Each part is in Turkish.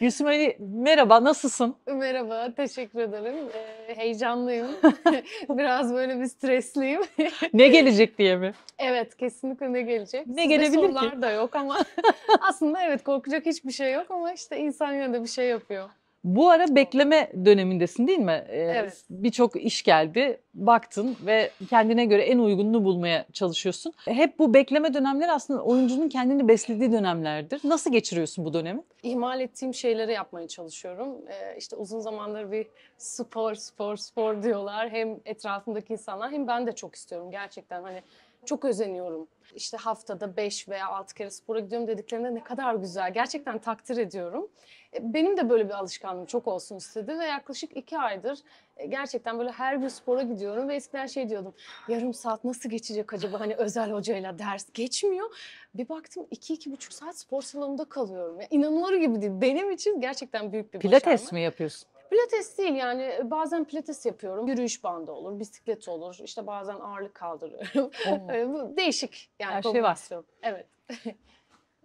Gülsüm Ali merhaba, nasılsın? Merhaba, teşekkür ederim. Ee, heyecanlıyım. Biraz böyle bir stresliyim. ne gelecek diye mi? Evet, kesinlikle ne gelecek. Ne Sizde gelebilir sorular ki? da yok ama aslında evet korkacak hiçbir şey yok ama işte insan yine de bir şey yapıyor. Bu ara bekleme dönemindesin değil mi? Ee, evet. Birçok iş geldi, baktın ve kendine göre en uygununu bulmaya çalışıyorsun. Hep bu bekleme dönemleri aslında oyuncunun kendini beslediği dönemlerdir. Nasıl geçiriyorsun bu dönemi? İhmal ettiğim şeyleri yapmaya çalışıyorum. Ee, işte uzun zamandır bir spor, spor, spor diyorlar. Hem etrafımdaki insanlar hem ben de çok istiyorum gerçekten hani çok özeniyorum. İşte haftada 5 veya 6 kere spora gidiyorum dediklerinde ne kadar güzel. Gerçekten takdir ediyorum. E, benim de böyle bir alışkanlığım çok olsun istedi ve yaklaşık iki aydır e, gerçekten böyle her gün spora gidiyorum ve eskiden şey diyordum yarım saat nasıl geçecek acaba hani özel hocayla ders geçmiyor. Bir baktım iki iki buçuk saat spor salonunda kalıyorum. Yani inanılır gibi değil. Benim için gerçekten büyük bir Pilates başarma. mi yapıyorsun? Pilates değil yani e, bazen pilates yapıyorum. Yürüyüş bandı olur, bisiklet olur. İşte bazen ağırlık kaldırıyorum. Değişik yani. Her şey var. Evet.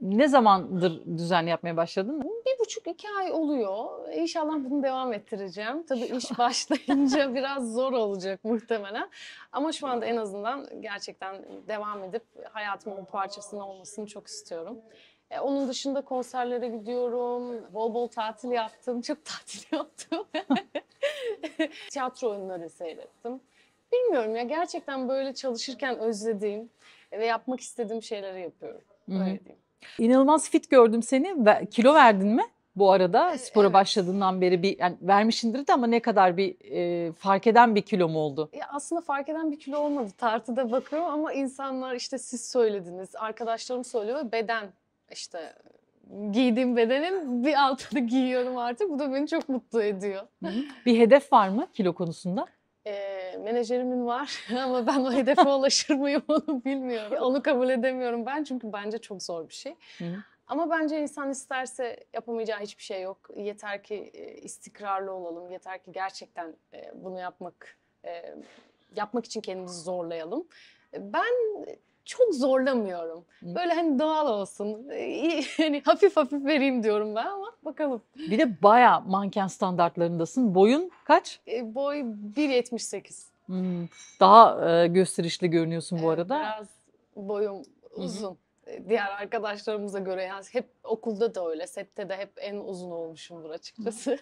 Ne zamandır düzen yapmaya başladın? Bir buçuk iki ay oluyor. İnşallah bunu devam ettireceğim. Tabii iş başlayınca biraz zor olacak muhtemelen. Ama şu anda en azından gerçekten devam edip hayatımın o parçasının olmasını çok istiyorum. E, onun dışında konserlere gidiyorum. Bol bol tatil yaptım. Çok tatil yaptım. Tiyatro oyunları seyrettim. Bilmiyorum ya gerçekten böyle çalışırken özlediğim ve yapmak istediğim şeyleri yapıyorum. Öyle diyeyim. İnanılmaz fit gördüm seni. kilo verdin mi? Bu arada e, spora evet. başladığından beri bir yani vermişindir de ama ne kadar bir e, fark eden bir kilo mu oldu? Ya e, aslında fark eden bir kilo olmadı. Tartıda bakıyorum ama insanlar işte siz söylediniz, arkadaşlarım söylüyor beden işte giydiğim bedenin bir altını giyiyorum artık. Bu da beni çok mutlu ediyor. bir hedef var mı kilo konusunda? e, menajerimin var ama ben o hedefe ulaşır mıyım onu bilmiyorum. Onu kabul edemiyorum ben çünkü bence çok zor bir şey. Hı. Ama bence insan isterse yapamayacağı hiçbir şey yok. Yeter ki e, istikrarlı olalım, yeter ki gerçekten e, bunu yapmak e, yapmak için kendimizi zorlayalım. Ben çok zorlamıyorum. Böyle hani doğal olsun. E, yani hafif hafif vereyim diyorum ben ama bakalım. Bir de baya manken standartlarındasın. Boyun kaç? E, boy 1.78. Hmm, Daha e, gösterişli görünüyorsun bu Evet, arada. Biraz boyum uzun. Ee, diğer arkadaşlarımıza göre yani hep okulda da öyle. Sette de hep en uzun olmuşum olmuşumdur açıkçası.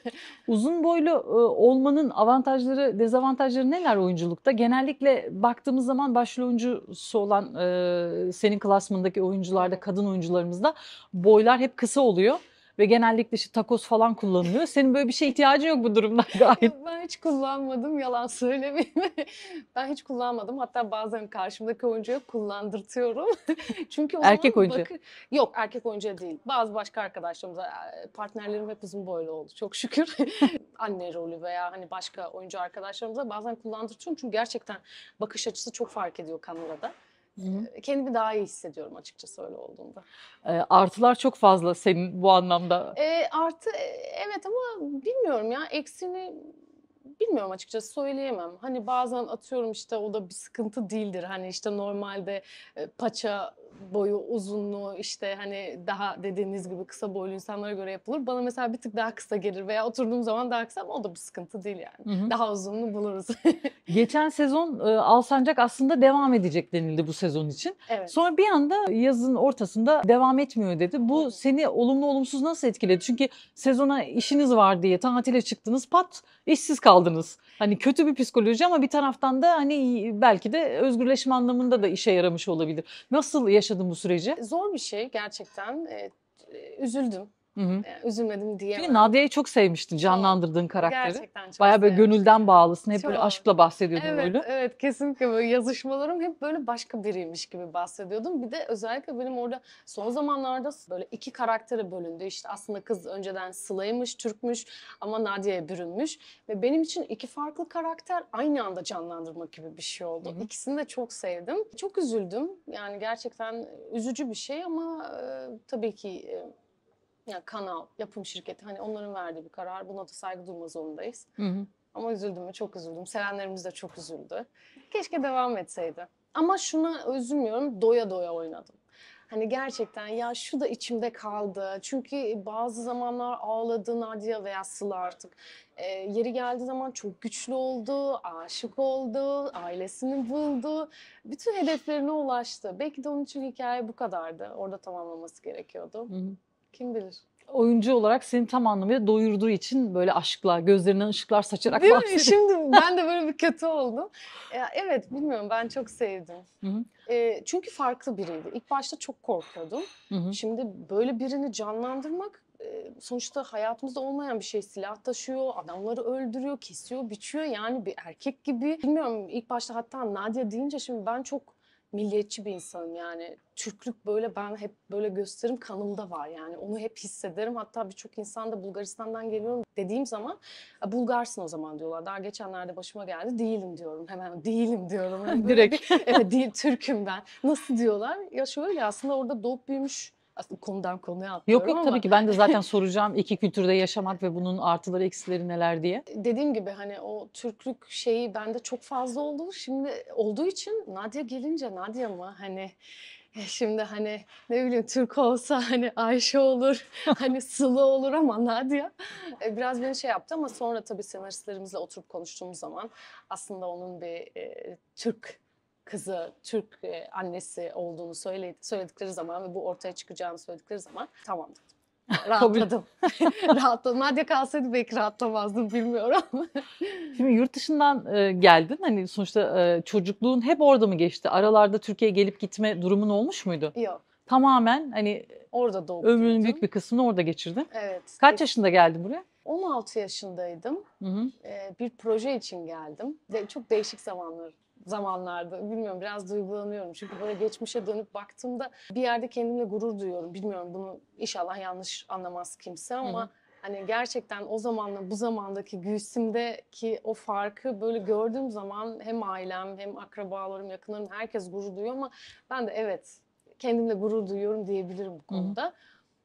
uzun boylu e, olmanın avantajları, dezavantajları neler oyunculukta? Genellikle baktığımız zaman başrol oyuncusu olan e, senin klasmındaki oyuncularda, kadın oyuncularımızda boylar hep kısa oluyor ve genellikle işte takoz falan kullanılıyor. Senin böyle bir şey ihtiyacın yok bu durumda gayet. ben hiç kullanmadım yalan söylemeyeyim. ben hiç kullanmadım. Hatta bazen karşımdaki oyuncuya kullandırtıyorum. Çünkü o erkek oyuncu. Bakı... Yok erkek oyuncu değil. Bazı başka arkadaşlarımız, e, partnerlerim hep uzun boylu oldu çok şükür. Anne rolü veya hani başka oyuncu arkadaşlarımıza bazen kullandırtıyorum. Çünkü gerçekten bakış açısı çok fark ediyor kamerada. Hı-hı. Kendimi daha iyi hissediyorum açıkçası öyle olduğunda. E, artılar çok fazla senin bu anlamda. E, artı evet ama bilmiyorum ya eksini bilmiyorum açıkçası söyleyemem. Hani bazen atıyorum işte o da bir sıkıntı değildir. Hani işte normalde paça boyu uzunluğu işte hani daha dediğiniz gibi kısa boylu insanlara göre yapılır. Bana mesela bir tık daha kısa gelir veya oturduğum zaman daha kısa ama o da bir sıkıntı değil yani. Hı hı. Daha uzunluğu buluruz. Geçen sezon e, Alsancak aslında devam edecek denildi bu sezon için. Evet. Sonra bir anda yazın ortasında devam etmiyor dedi. Bu hı. seni olumlu olumsuz nasıl etkiledi? Çünkü sezona işiniz var diye tatile çıktınız pat işsiz kaldınız. Hani kötü bir psikoloji ama bir taraftan da hani belki de özgürleşme anlamında da işe yaramış olabilir. Nasıl yaşadınız? yaşadın bu süreci? Zor bir şey gerçekten. Ee, e, üzüldüm. Hı hı. üzülmedim diyemem. Çünkü Nadia'yı çok sevmiştin canlandırdığın karakteri. Gerçekten çok Bayağı böyle gönülden bağlısın. Hep Çok. böyle aşkla bahsediyordun evet, öyle. Evet kesinlikle böyle yazışmalarım hep böyle başka biriymiş gibi bahsediyordum. Bir de özellikle benim orada son zamanlarda böyle iki karaktere bölündü. İşte aslında kız önceden Sıla'ymış, Türk'müş ama Nadia'ya bürünmüş. Ve benim için iki farklı karakter aynı anda canlandırmak gibi bir şey oldu. Hı hı. İkisini de çok sevdim. Çok üzüldüm. Yani gerçekten üzücü bir şey ama e, tabii ki e, yani kanal, yapım şirketi hani onların verdiği bir karar. Buna da saygı duyma zorundayız. Hı hı. Ama üzüldüm mü? Çok üzüldüm. Sevenlerimiz de çok üzüldü. Keşke devam etseydi. Ama şuna üzülmüyorum. Doya doya oynadım. Hani gerçekten ya şu da içimde kaldı. Çünkü bazı zamanlar ağladı Nadia veya Sıla artık. E, yeri geldiği zaman çok güçlü oldu, aşık oldu, ailesini buldu. Bütün hedeflerine ulaştı. Belki de onun için hikaye bu kadardı. Orada tamamlaması gerekiyordu. Hı hı. Kim bilir? oyuncu olarak seni tam anlamıyla doyurduğu için böyle aşkla, gözlerinden ışıklar saçarak Değil bahsediyor. Mi? Şimdi ben de böyle bir kötü oldum. Ya, evet bilmiyorum ben çok sevdim. Hı hı. E, çünkü farklı biriydi. İlk başta çok korkuyordum. Hı hı. Şimdi böyle birini canlandırmak e, sonuçta hayatımızda olmayan bir şey. Silah taşıyor, adamları öldürüyor, kesiyor, biçiyor. Yani bir erkek gibi. Bilmiyorum ilk başta hatta Nadia deyince şimdi ben çok milliyetçi bir insanım yani. Türklük böyle ben hep böyle gösterim kanımda var yani. Onu hep hissederim. Hatta birçok insan da Bulgaristan'dan geliyorum dediğim zaman Bulgarsın o zaman diyorlar. Daha geçenlerde başıma geldi. Değilim diyorum hemen. Değilim diyorum. Hani Direkt. evet değil Türk'üm ben. Nasıl diyorlar? Ya şöyle aslında orada doğup büyümüş aslında konudan konuya atlıyorum Yok yok ama... tabii ki ben de zaten soracağım iki kültürde yaşamak ve bunun artıları eksileri neler diye. Dediğim gibi hani o Türklük şeyi bende çok fazla oldu. Şimdi olduğu için Nadia gelince Nadia mı hani e, şimdi hani ne bileyim Türk olsa hani Ayşe olur, hani Sıla olur ama Nadia e, biraz beni şey yaptı ama sonra tabii senaristlerimizle oturup konuştuğumuz zaman aslında onun bir e, Türk kızı Türk e, annesi olduğunu söyledi, söyledikleri zaman ve bu ortaya çıkacağını söyledikleri zaman tamam dedim. Rahatladım. Rahatladım. Madde kalsaydı belki rahatlamazdım bilmiyorum. Şimdi yurt dışından e, geldin. Hani sonuçta e, çocukluğun hep orada mı geçti? Aralarda Türkiye'ye gelip gitme durumun olmuş muydu? Yok. Tamamen hani orada doğdum. Ömrünün büyük bir kısmını orada geçirdin. Evet. Kaç geç... yaşında geldin buraya? 16 yaşındaydım. Hı hı. Ee, bir proje için geldim. De, çok değişik zamanlar zamanlarda. Bilmiyorum biraz duygulanıyorum. Çünkü böyle geçmişe dönüp baktığımda bir yerde kendimle gurur duyuyorum. Bilmiyorum bunu inşallah yanlış anlamaz kimse ama... Hı hı. Hani gerçekten o zamanla bu zamandaki Gülsim'deki o farkı böyle gördüğüm zaman hem ailem hem akrabalarım, yakınlarım herkes gurur duyuyor ama ben de evet kendimle gurur duyuyorum diyebilirim bu konuda. Hı hı.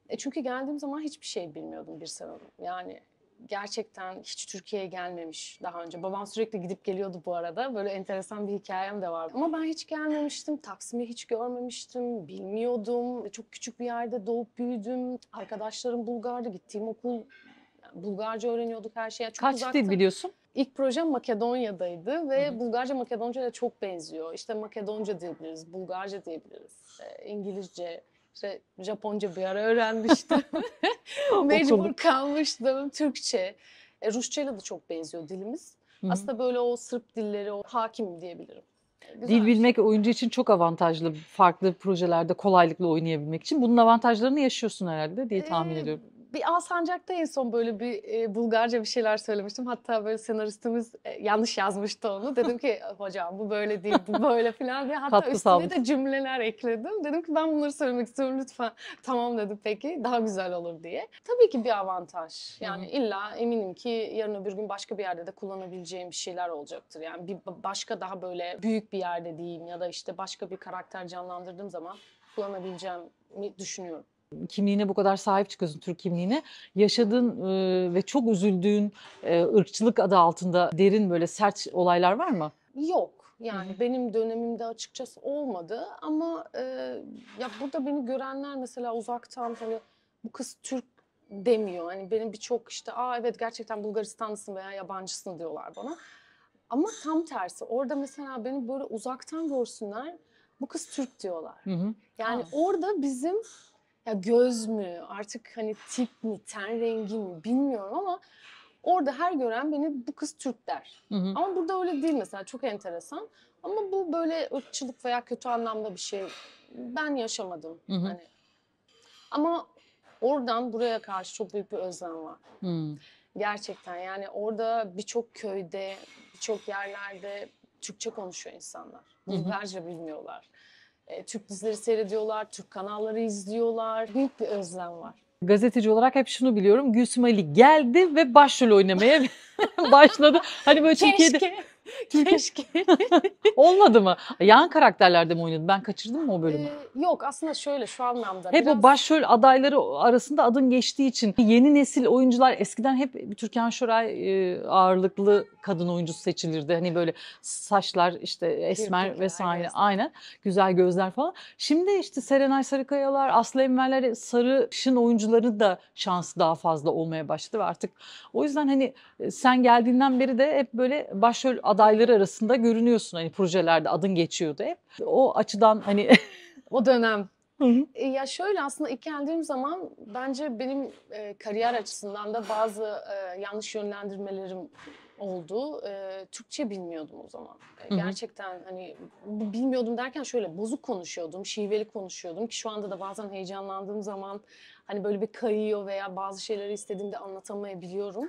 E çünkü geldiğim zaman hiçbir şey bilmiyordum bir sene. Yani gerçekten hiç Türkiye'ye gelmemiş daha önce. Babam sürekli gidip geliyordu bu arada. Böyle enteresan bir hikayem de var Ama ben hiç gelmemiştim. Taksim'i hiç görmemiştim. Bilmiyordum. Çok küçük bir yerde doğup büyüdüm. Arkadaşlarım Bulgar'da gittiğim okul Bulgarca öğreniyorduk her şeye. Çok Kaç uzaktım. dil biliyorsun? İlk proje Makedonya'daydı ve Hı-hı. Bulgarca Makedonca'ya çok benziyor. İşte Makedonca diyebiliriz, Bulgarca diyebiliriz, e, İngilizce, işte Japonca bir ara öğrenmiştim. Mecbur kalmıştım Türkçe. E, Rusçayla da çok benziyor dilimiz. Hı-hı. Aslında böyle o Sırp dilleri o hakim diyebilirim. E, güzel. Dil bilmek şey. oyuncu için çok avantajlı. Farklı projelerde kolaylıkla oynayabilmek için. Bunun avantajlarını yaşıyorsun herhalde diye e, tahmin ee, ediyorum. Bir Alsancak'ta en son böyle bir e, Bulgarca bir şeyler söylemiştim. Hatta böyle senaristimiz e, yanlış yazmıştı onu. Dedim ki e, hocam bu böyle değil, bu böyle falan diye. Hatta Tatlı üstüne salmış. de cümleler ekledim. Dedim ki ben bunları söylemek istiyorum lütfen. Tamam dedi peki daha güzel olur diye. Tabii ki bir avantaj. Yani illa eminim ki yarın öbür gün başka bir yerde de kullanabileceğim bir şeyler olacaktır. Yani bir başka daha böyle büyük bir yerde diyeyim ya da işte başka bir karakter canlandırdığım zaman kullanabileceğimi düşünüyorum kimliğine bu kadar sahip çıkıyorsun Türk kimliğine. Yaşadığın e, ve çok üzüldüğün e, ırkçılık adı altında derin böyle sert olaylar var mı? Yok. Yani Hı-hı. benim dönemimde açıkçası olmadı ama e, ya burada beni görenler mesela uzaktan hani bu kız Türk demiyor. Hani benim birçok işte aa evet gerçekten Bulgaristanlısın veya yabancısın diyorlar bana. Ama tam tersi orada mesela beni böyle uzaktan görsünler bu kız Türk diyorlar. Hı hı. Yani ha. orada bizim ya göz mü artık hani tip mi ten rengi mi bilmiyorum ama orada her gören beni bu kız Türk der. Hı hı. Ama burada öyle değil mesela çok enteresan. Ama bu böyle ırkçılık veya kötü anlamda bir şey ben yaşamadım. Hı hı. Hani. Ama oradan buraya karşı çok büyük bir özlem var. Hı. Gerçekten yani orada birçok köyde, birçok yerlerde Türkçe konuşuyor insanlar. Bulgarca bilmiyorlar. E, Türk dizileri seyrediyorlar, Türk kanalları izliyorlar. Büyük bir özlem var. Gazeteci olarak hep şunu biliyorum. Gülsüm Ali geldi ve başrol oynamaya başladı. Hani böyle Keşke. Türkiye'de Keşke. Olmadı mı? Yan karakterlerde mi oynadı? Ben kaçırdım mı o bölümü? Ee, yok aslında şöyle şu anlamda. Hep biraz... o başrol adayları arasında adın geçtiği için yeni nesil oyuncular eskiden hep Türkan Şoray e, ağırlıklı kadın oyuncu seçilirdi. Hani böyle saçlar işte esmer Gürtük, vesaire aynen. aynen. Güzel gözler falan. Şimdi işte Serenay Sarıkayalar, Aslı Enverler sarışın oyuncuları da şansı daha fazla olmaya başladı ve artık o yüzden hani e, sen geldiğinden beri de hep böyle başrol aday adayları arasında görünüyorsun hani projelerde adın geçiyordu hep. O açıdan hani o dönem Hı hı. E, ya şöyle aslında ilk geldiğim zaman bence benim e, kariyer açısından da bazı e, yanlış yönlendirmelerim oldu. E, Türkçe bilmiyordum o zaman. E, gerçekten hani bilmiyordum derken şöyle bozuk konuşuyordum, şiveli konuşuyordum ki şu anda da bazen heyecanlandığım zaman hani böyle bir kayıyor veya bazı şeyleri istediğimde anlatamayabiliyorum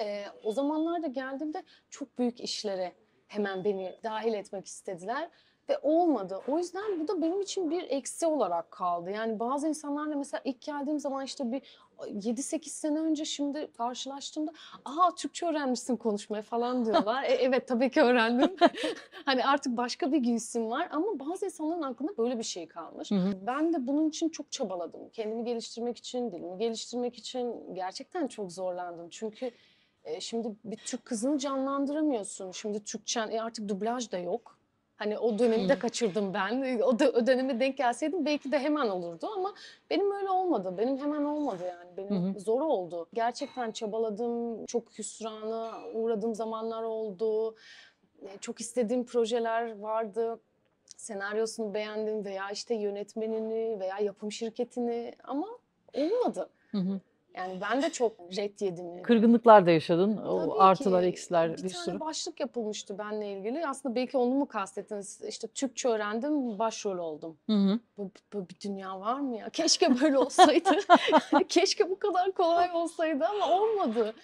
e, o zamanlarda geldiğimde çok büyük işlere hemen beni dahil etmek istediler ve olmadı. O yüzden bu da benim için bir eksi olarak kaldı. Yani bazı insanlarla mesela ilk geldiğim zaman işte bir 7-8 sene önce şimdi karşılaştığımda aha Türkçe öğrenmişsin konuşmaya falan diyorlar. e, evet tabii ki öğrendim. hani artık başka bir giysim var ama bazı insanların aklında böyle bir şey kalmış. Hı hı. Ben de bunun için çok çabaladım. Kendimi geliştirmek için, dilimi geliştirmek için gerçekten çok zorlandım. Çünkü e, şimdi bir Türk kızını canlandıramıyorsun. Şimdi Türkçen e, artık dublaj da yok. Hani o dönemi de kaçırdım ben. E, o, da, o döneme denk gelseydim belki de hemen olurdu ama benim öyle olmadı. Benim hemen olmadı yani. Benim hı hı. zor oldu. Gerçekten çabaladım. Çok hüsrana uğradığım zamanlar oldu. E, çok istediğim projeler vardı. Senaryosunu beğendim veya işte yönetmenini veya yapım şirketini ama olmadı. Hı hı. Yani ben de çok ret yedim. Kırgınlıklar da yaşadın. Tabii artılar, ki. eksiler bir, bir sürü. başlık yapılmıştı benle ilgili. Aslında belki onu mu kastettiniz? İşte Türkçe öğrendim, başrol oldum. Hı hı. Bu, bu bir dünya var mı ya? Keşke böyle olsaydı. Keşke bu kadar kolay olsaydı ama olmadı.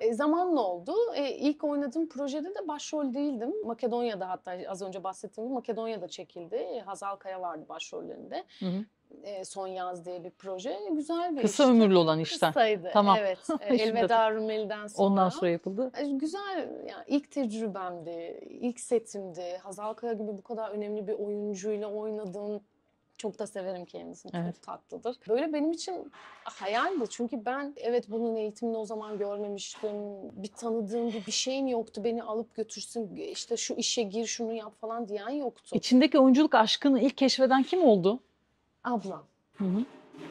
E, zamanla oldu. E, ilk oynadığım projede de başrol değildim. Makedonya'da hatta az önce bahsettiğim gibi Makedonya'da çekildi. E, Hazal Kaya vardı başrollerinde. Hı hı. E, Son Yaz diye bir proje. Güzel bir Kısa işti. ömürlü olan işten. Kısaydı. Tamam. Evet. E, Elveda Rumeli'den sonra. Ondan sonra yapıldı. E, güzel. Yani ilk tecrübemdi. ilk setimdi. Hazal Kaya gibi bu kadar önemli bir oyuncuyla oynadığım Çok da severim kendisini. Evet. Çok tatlıdır. Böyle benim için hayaldi. Çünkü ben evet bunun eğitimini o zaman görmemiştim. Bir tanıdığım bir, bir şeyim yoktu. Beni alıp götürsün işte şu işe gir şunu yap falan diyen yoktu. İçindeki oyunculuk aşkını ilk keşfeden kim oldu? Ablam. Hı hı.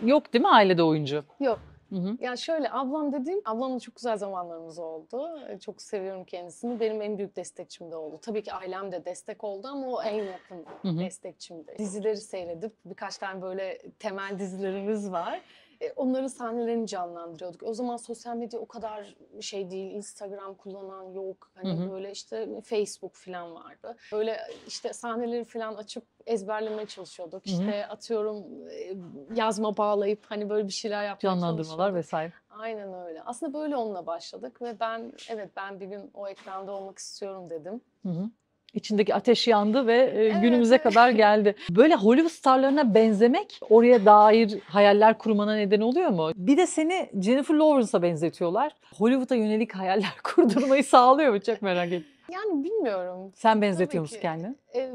Yok değil mi ailede oyuncu? Yok. Hı hı. Ya şöyle ablam dediğim, ablamla çok güzel zamanlarımız oldu. E, çok seviyorum kendisini. Benim en büyük destekçim de oldu. Tabii ki ailem de destek oldu ama o en yakın destekçimdi. Dizileri seyredip birkaç tane böyle temel dizilerimiz var. E, onların sahnelerini canlandırıyorduk. E, o zaman sosyal medya o kadar şey değil. Instagram kullanan yok. Hani hı hı. böyle işte Facebook falan vardı. Böyle işte sahneleri falan açıp ezberlemeye çalışıyorduk. İşte hı hı. atıyorum e, yazma bağlayıp hani böyle bir şeyler yapmaya Canlandırmalar vesaire. Aynen öyle. Aslında böyle onunla başladık ve ben evet ben bir gün o ekranda olmak istiyorum dedim. Hı hı içindeki ateş yandı ve e, evet, günümüze kadar geldi. Böyle Hollywood starlarına benzemek oraya dair hayaller kurmana neden oluyor mu? Bir de seni Jennifer Lawrence'a benzetiyorlar. Hollywood'a yönelik hayaller kurdurmayı sağlıyor mu? Çok merak ettim. Yani bilmiyorum. Sen benzetiyor musun kendini? E,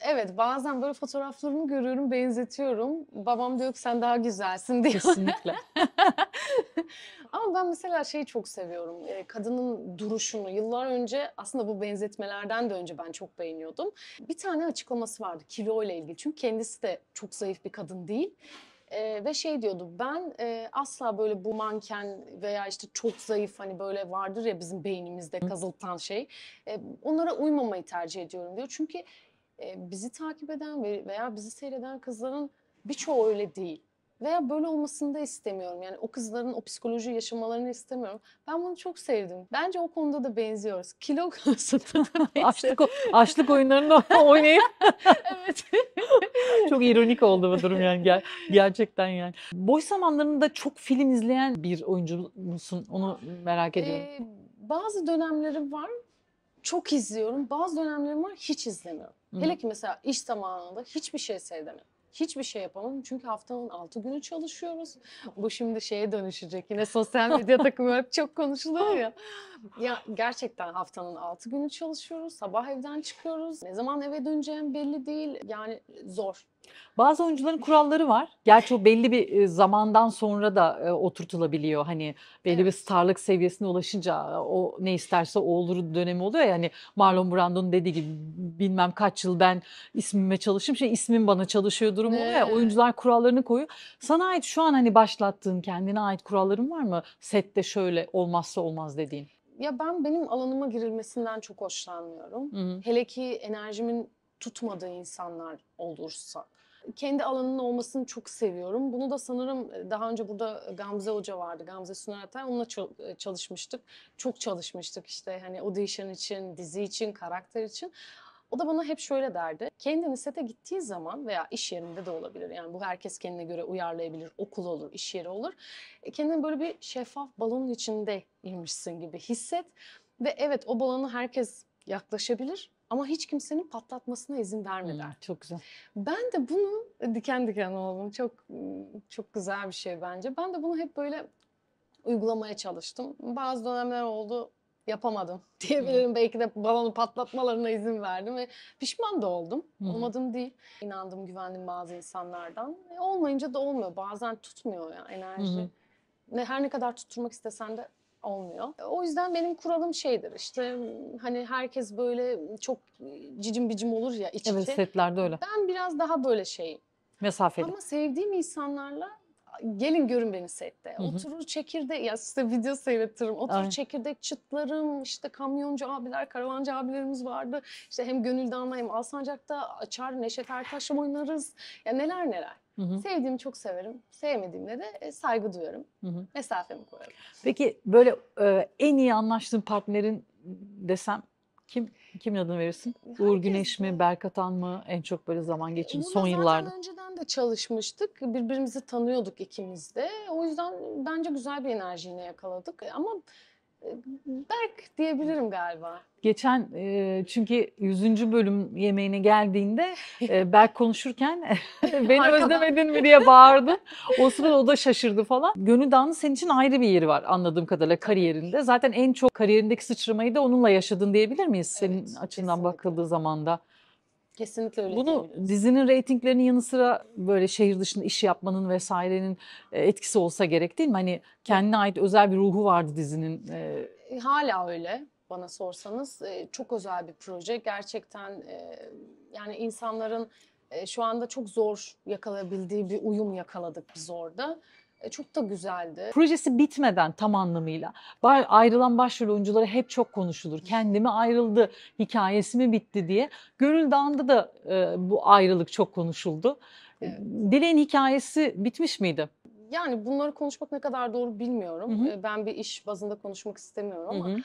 evet bazen böyle fotoğraflarımı görüyorum benzetiyorum. Babam diyor ki sen daha güzelsin diyor. Kesinlikle. Ama ben mesela şeyi çok seviyorum. E, kadının duruşunu. Yıllar önce aslında bu benzetmelerden de önce ben çok beğeniyordum. Bir tane açıklaması vardı kilo ile ilgili. Çünkü kendisi de çok zayıf bir kadın değil. E, ve şey diyordu ben e, asla böyle bu manken veya işte çok zayıf hani böyle vardır ya bizim beynimizde kazıltan şey. E, onlara uymamayı tercih ediyorum diyor. Çünkü e, bizi takip eden veya bizi seyreden kızların birçoğu öyle değil. Veya böyle olmasını da istemiyorum. Yani o kızların o psikoloji yaşamalarını istemiyorum. Ben bunu çok sevdim. Bence o konuda da benziyoruz. Kilo konusunda açlık, açlık oyunlarında oynayıp. evet. çok ironik oldu bu durum yani ger gerçekten yani. Boş zamanlarında çok film izleyen bir oyuncu musun? Onu merak ee, ediyorum. Ee, bazı dönemlerim var çok izliyorum. Bazı dönemlerim var hiç izlemiyorum. Hı. Hele ki mesela iş zamanında hiçbir şey seyredemiyorum hiçbir şey yapamam Çünkü haftanın altı günü çalışıyoruz. Bu şimdi şeye dönüşecek. Yine sosyal medya takımı hep çok konuşuluyor ya. Ya gerçekten haftanın altı günü çalışıyoruz. Sabah evden çıkıyoruz. Ne zaman eve döneceğim belli değil. Yani zor. Bazı oyuncuların kuralları var. Gerçi o belli bir e, zamandan sonra da e, oturtulabiliyor. Hani belli evet. bir starlık seviyesine ulaşınca e, o ne isterse o olur dönemi oluyor ya. Hani Marlon Brando'nun dediği gibi bilmem kaç yıl ben ismime çalışayım. Şey ismim bana çalışıyor durumu. oluyor ya. Oyuncular kurallarını koyuyor. Sana ait şu an hani başlattığın kendine ait kuralların var mı? Sette şöyle olmazsa olmaz dediğin. Ya ben benim alanıma girilmesinden çok hoşlanmıyorum. Hı hı. Hele ki enerjimin tutmadığı insanlar olursa. Kendi alanının olmasını çok seviyorum. Bunu da sanırım e, daha önce burada e, Gamze Hoca vardı, Gamze Sunar Atay. Onunla e, çalışmıştık. Çok çalışmıştık işte hani audition için, dizi için, karakter için. O da bana hep şöyle derdi. Kendini sete gittiği zaman veya iş yerinde de olabilir. Yani bu herkes kendine göre uyarlayabilir. Okul olur, iş yeri olur. Kendini böyle bir şeffaf balonun içindeymişsin gibi hisset. Ve evet o balonu herkes yaklaşabilir ama hiç kimsenin patlatmasına izin vermediler. Hmm, çok güzel. Ben de bunu e, diken diken oldum. Çok hmm, çok güzel bir şey bence. Ben de bunu hep böyle uygulamaya çalıştım. Bazı dönemler oldu yapamadım diyebilirim. Hmm. Belki de balonu patlatmalarına izin verdim ve pişman da oldum. Hmm. Olmadım değil. İnandım, güvendim bazı insanlardan. E, olmayınca da olmuyor. Bazen tutmuyor ya enerji. Hmm. Ne her ne kadar tutturmak istesen de olmuyor. O yüzden benim kuralım şeydir işte hani herkes böyle çok cicim bicim olur ya iç Evet setlerde öyle. Ben biraz daha böyle şey. Mesafeli. Ama sevdiğim insanlarla gelin görün beni sette. Hı hı. Oturur çekirdek ya size video seyrettiririm. Oturur Ay. çekirdek çıtlarım. işte kamyoncu abiler, karavancı abilerimiz vardı. İşte hem Gönül Dağı'nda hem Alsancak'ta Açar, Neşet Ertaş'la oynarız. Ya neler neler. Hı hı. Sevdiğimi çok severim. Sevmediğimde de e, saygı duyuyorum. Hı hı. Mesafemi koyarım. Peki böyle e, en iyi anlaştığın partnerin desem kim kimin adını verirsin? Herkes Uğur Güneş mi, Berkatan mı? En çok böyle zaman e, geçin Bunu son yıllarda. önceden de çalışmıştık. Birbirimizi tanıyorduk ikimiz de. O yüzden bence güzel bir enerji yine yakaladık. E, ama Berk diyebilirim galiba. Geçen e, çünkü 100. bölüm yemeğine geldiğinde e, Berk konuşurken beni özlemedin mi diye bağırdı. O sırada o da şaşırdı falan. Gönül Dağı'nın senin için ayrı bir yeri var anladığım kadarıyla kariyerinde. Zaten en çok kariyerindeki sıçramayı da onunla yaşadın diyebilir miyiz senin evet, açından kesinlikle. bakıldığı zamanda? Kesinlikle öyle. Bunu dizinin reytinglerinin yanı sıra böyle şehir dışında iş yapmanın vesairenin e, etkisi olsa gerek değil mi? Hani kendine ait özel bir ruhu vardı dizinin. E. E, hala öyle bana sorsanız. Çok özel bir proje. Gerçekten yani insanların şu anda çok zor yakalayabildiği bir uyum yakaladık biz orada. E, çok da güzeldi. Projesi bitmeden tam anlamıyla ayrılan başrol oyuncuları hep çok konuşulur. Kendimi ayrıldı, hikayesi mi bitti diye. Gönül Dağı'nda da e, bu ayrılık çok konuşuldu. Evet. Dileğin hikayesi bitmiş miydi? Yani bunları konuşmak ne kadar doğru bilmiyorum. Hı hı. E, ben bir iş bazında konuşmak istemiyorum ama hı hı.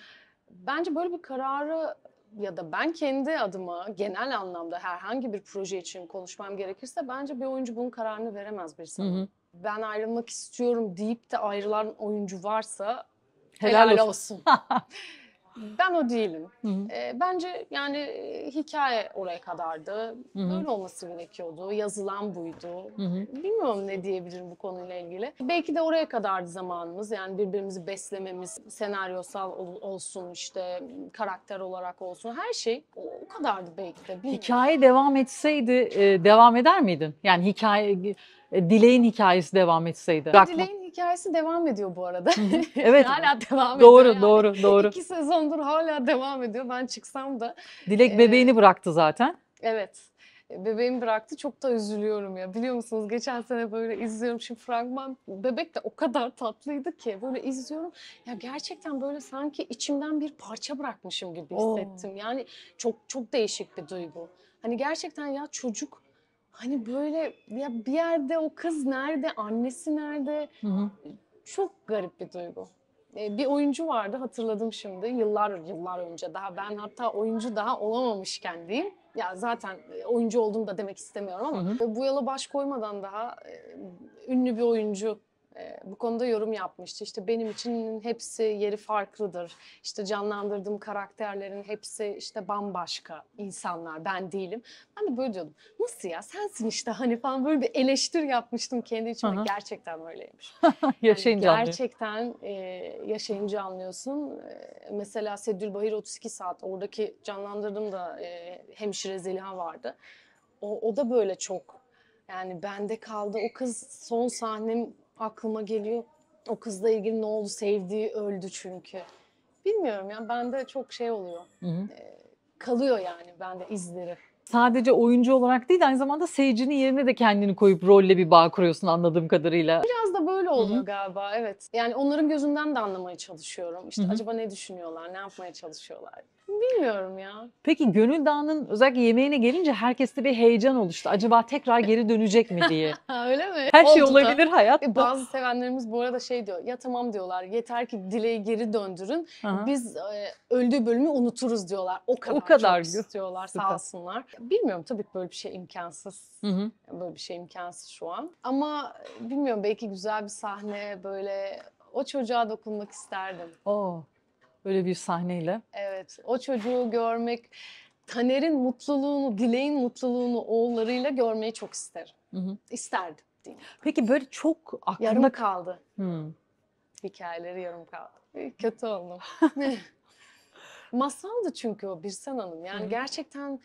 bence böyle bir kararı ya da ben kendi adıma genel anlamda herhangi bir proje için konuşmam gerekirse bence bir oyuncu bunun kararını veremez bir sanatçı ben ayrılmak istiyorum deyip de ayrılan oyuncu varsa helal, helal olsun. ben o değilim. Hı hı. E, bence yani e, hikaye oraya kadardı. Hı hı. Öyle olması gerekiyordu. Yazılan buydu. Hı hı. Bilmiyorum ne diyebilirim bu konuyla ilgili. Belki de oraya kadardı zamanımız. Yani birbirimizi beslememiz, senaryosal ol, olsun işte karakter olarak olsun her şey o, o kadardı belki de. Bilmiyorum. Hikaye devam etseydi e, devam eder miydin? Yani hikaye e, dileğin hikayesi devam etseydi. Bırakma. E, dileğin hikayesi devam ediyor bu arada. evet. hala devam ediyor. Doğru, yani. doğru, doğru. İki sezondur hala devam ediyor. Ben çıksam da. Dilek e, bebeğini ee, bıraktı zaten. Evet bebeğimi bıraktı. Çok da üzülüyorum ya. Biliyor musunuz geçen sene böyle izliyorum. Şimdi fragman bebek de o kadar tatlıydı ki böyle izliyorum. Ya gerçekten böyle sanki içimden bir parça bırakmışım gibi hissettim. Oo. Yani çok çok değişik bir duygu. Hani gerçekten ya çocuk hani böyle ya bir yerde o kız nerede, annesi nerede? Hı hı. Çok garip bir duygu. Ee, bir oyuncu vardı hatırladım şimdi yıllar yıllar önce daha ben hatta oyuncu daha olamamışken diyeyim. Ya zaten e, oyuncu olduğumu da demek istemiyorum ama hı hı. bu yola baş koymadan daha e, ünlü bir oyuncu ee, bu konuda yorum yapmıştı. İşte benim için hepsi yeri farklıdır. İşte canlandırdığım karakterlerin hepsi işte bambaşka insanlar. Ben değilim. Ben de böyle diyordum. Nasıl ya sensin işte hani falan böyle bir eleştir yapmıştım kendi içime. Aha. Gerçekten öyleymiş. yaşayınca yani Gerçekten e, yaşayınca anlıyorsun. E, mesela Sedül Bahir 32 saat oradaki canlandırdığım da e, hemşire Zeliha vardı. O, o da böyle çok yani bende kaldı. O kız son sahnem aklıma geliyor. O kızla ilgili ne oldu? Sevdiği öldü çünkü. Bilmiyorum ya yani bende çok şey oluyor. Hı hı. E, kalıyor yani bende izleri. Sadece oyuncu olarak değil aynı zamanda seyircinin yerine de kendini koyup rolle bir bağ kuruyorsun anladığım kadarıyla. Biraz da böyle oluyor Hı-hı. galiba evet. Yani onların gözünden de anlamaya çalışıyorum. İşte Hı-hı. acaba ne düşünüyorlar, ne yapmaya çalışıyorlar. Bilmiyorum ya. Peki Gönül Dağı'nın özellikle yemeğine gelince herkeste bir heyecan oluştu. Acaba tekrar geri dönecek mi diye. öyle mi? Her şey Oldu da. olabilir hayatta. E, Bazı sevenlerimiz bu arada şey diyor. Ya tamam diyorlar. Yeter ki dileği geri döndürün. Aha. Biz e, öldüğü bölümü unuturuz diyorlar. O kadar, O kadar çok diyor. istiyorlar sağ olsunlar. Bilmiyorum tabii ki böyle bir şey imkansız. Hı hı. Böyle bir şey imkansız şu an. Ama e, bilmiyorum belki güzel bir sahne böyle o çocuğa dokunmak isterdim. Oo. Böyle bir sahneyle. Evet. O çocuğu görmek, Taner'in mutluluğunu, Dilek'in mutluluğunu oğullarıyla görmeyi çok isterim. Hı hı. İsterdim. Peki böyle çok aklında... Yarım kaldı. Hmm. Hikayeleri yarım kaldı. Kötü oldum. Masaldı çünkü o Birsen Hanım. Yani hı gerçekten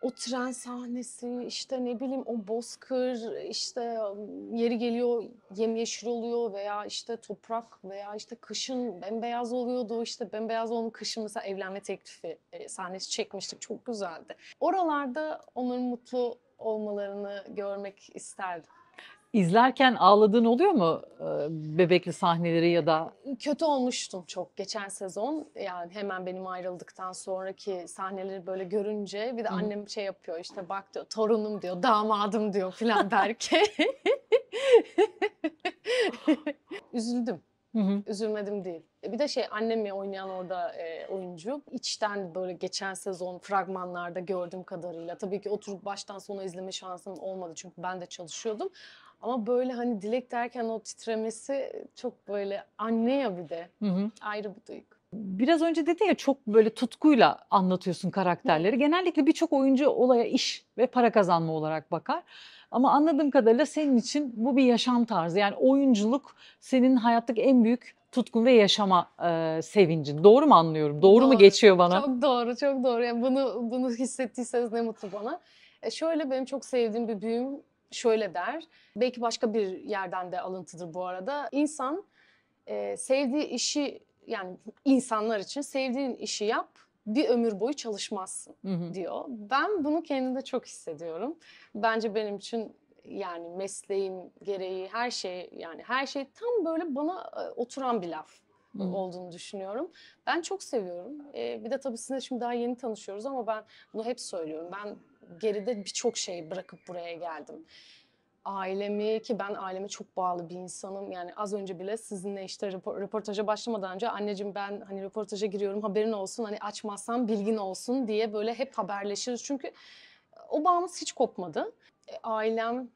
o tren sahnesi işte ne bileyim o bozkır işte yeri geliyor yemyeşil oluyor veya işte toprak veya işte kışın bembeyaz oluyordu işte bembeyaz onun kışın mesela evlenme teklifi e, sahnesi çekmiştik çok güzeldi. Oralarda onların mutlu olmalarını görmek isterdim. İzlerken ağladığın oluyor mu e, bebekli sahneleri ya da? Kötü olmuştum çok geçen sezon. Yani hemen benim ayrıldıktan sonraki sahneleri böyle görünce bir de annem şey yapıyor işte bak diyor torunum diyor damadım diyor filan Berke. Üzüldüm. Hı hı. Üzülmedim değil. E, bir de şey annemle oynayan orada e, oyuncu. içten böyle geçen sezon fragmanlarda gördüğüm kadarıyla. Tabii ki oturup baştan sona izleme şansım olmadı çünkü ben de çalışıyordum. Ama böyle hani dilek derken o titremesi çok böyle anne ya bir de hı hı. ayrı bir duygu. Biraz önce dedi ya çok böyle tutkuyla anlatıyorsun karakterleri. Hı. Genellikle birçok oyuncu olaya iş ve para kazanma olarak bakar. Ama anladığım kadarıyla senin için bu bir yaşam tarzı. Yani oyunculuk senin hayattaki en büyük tutkun ve yaşama e, sevincin. Doğru mu anlıyorum? Doğru, doğru mu geçiyor bana? Çok doğru, çok doğru. Yani bunu bunu hissettiyseniz ne mutlu bana. E şöyle benim çok sevdiğim bir büyüm şöyle der. Belki başka bir yerden de alıntıdır bu arada. İnsan e, sevdiği işi yani insanlar için sevdiğin işi yap bir ömür boyu çalışmazsın hı hı. diyor. Ben bunu kendimde çok hissediyorum. Bence benim için yani mesleğim gereği her şey yani her şey tam böyle bana e, oturan bir laf hı. olduğunu düşünüyorum. Ben çok seviyorum. Ee, bir de tabii sizinle şimdi daha yeni tanışıyoruz ama ben bunu hep söylüyorum. Ben geride birçok şey bırakıp buraya geldim. Ailemi ki ben aileme çok bağlı bir insanım. Yani az önce bile sizinle işte röportaja başlamadan önce anneciğim ben hani röportaja giriyorum haberin olsun hani açmazsan bilgin olsun diye böyle hep haberleşiriz. Çünkü e, o bağımız hiç kopmadı. E, ailem,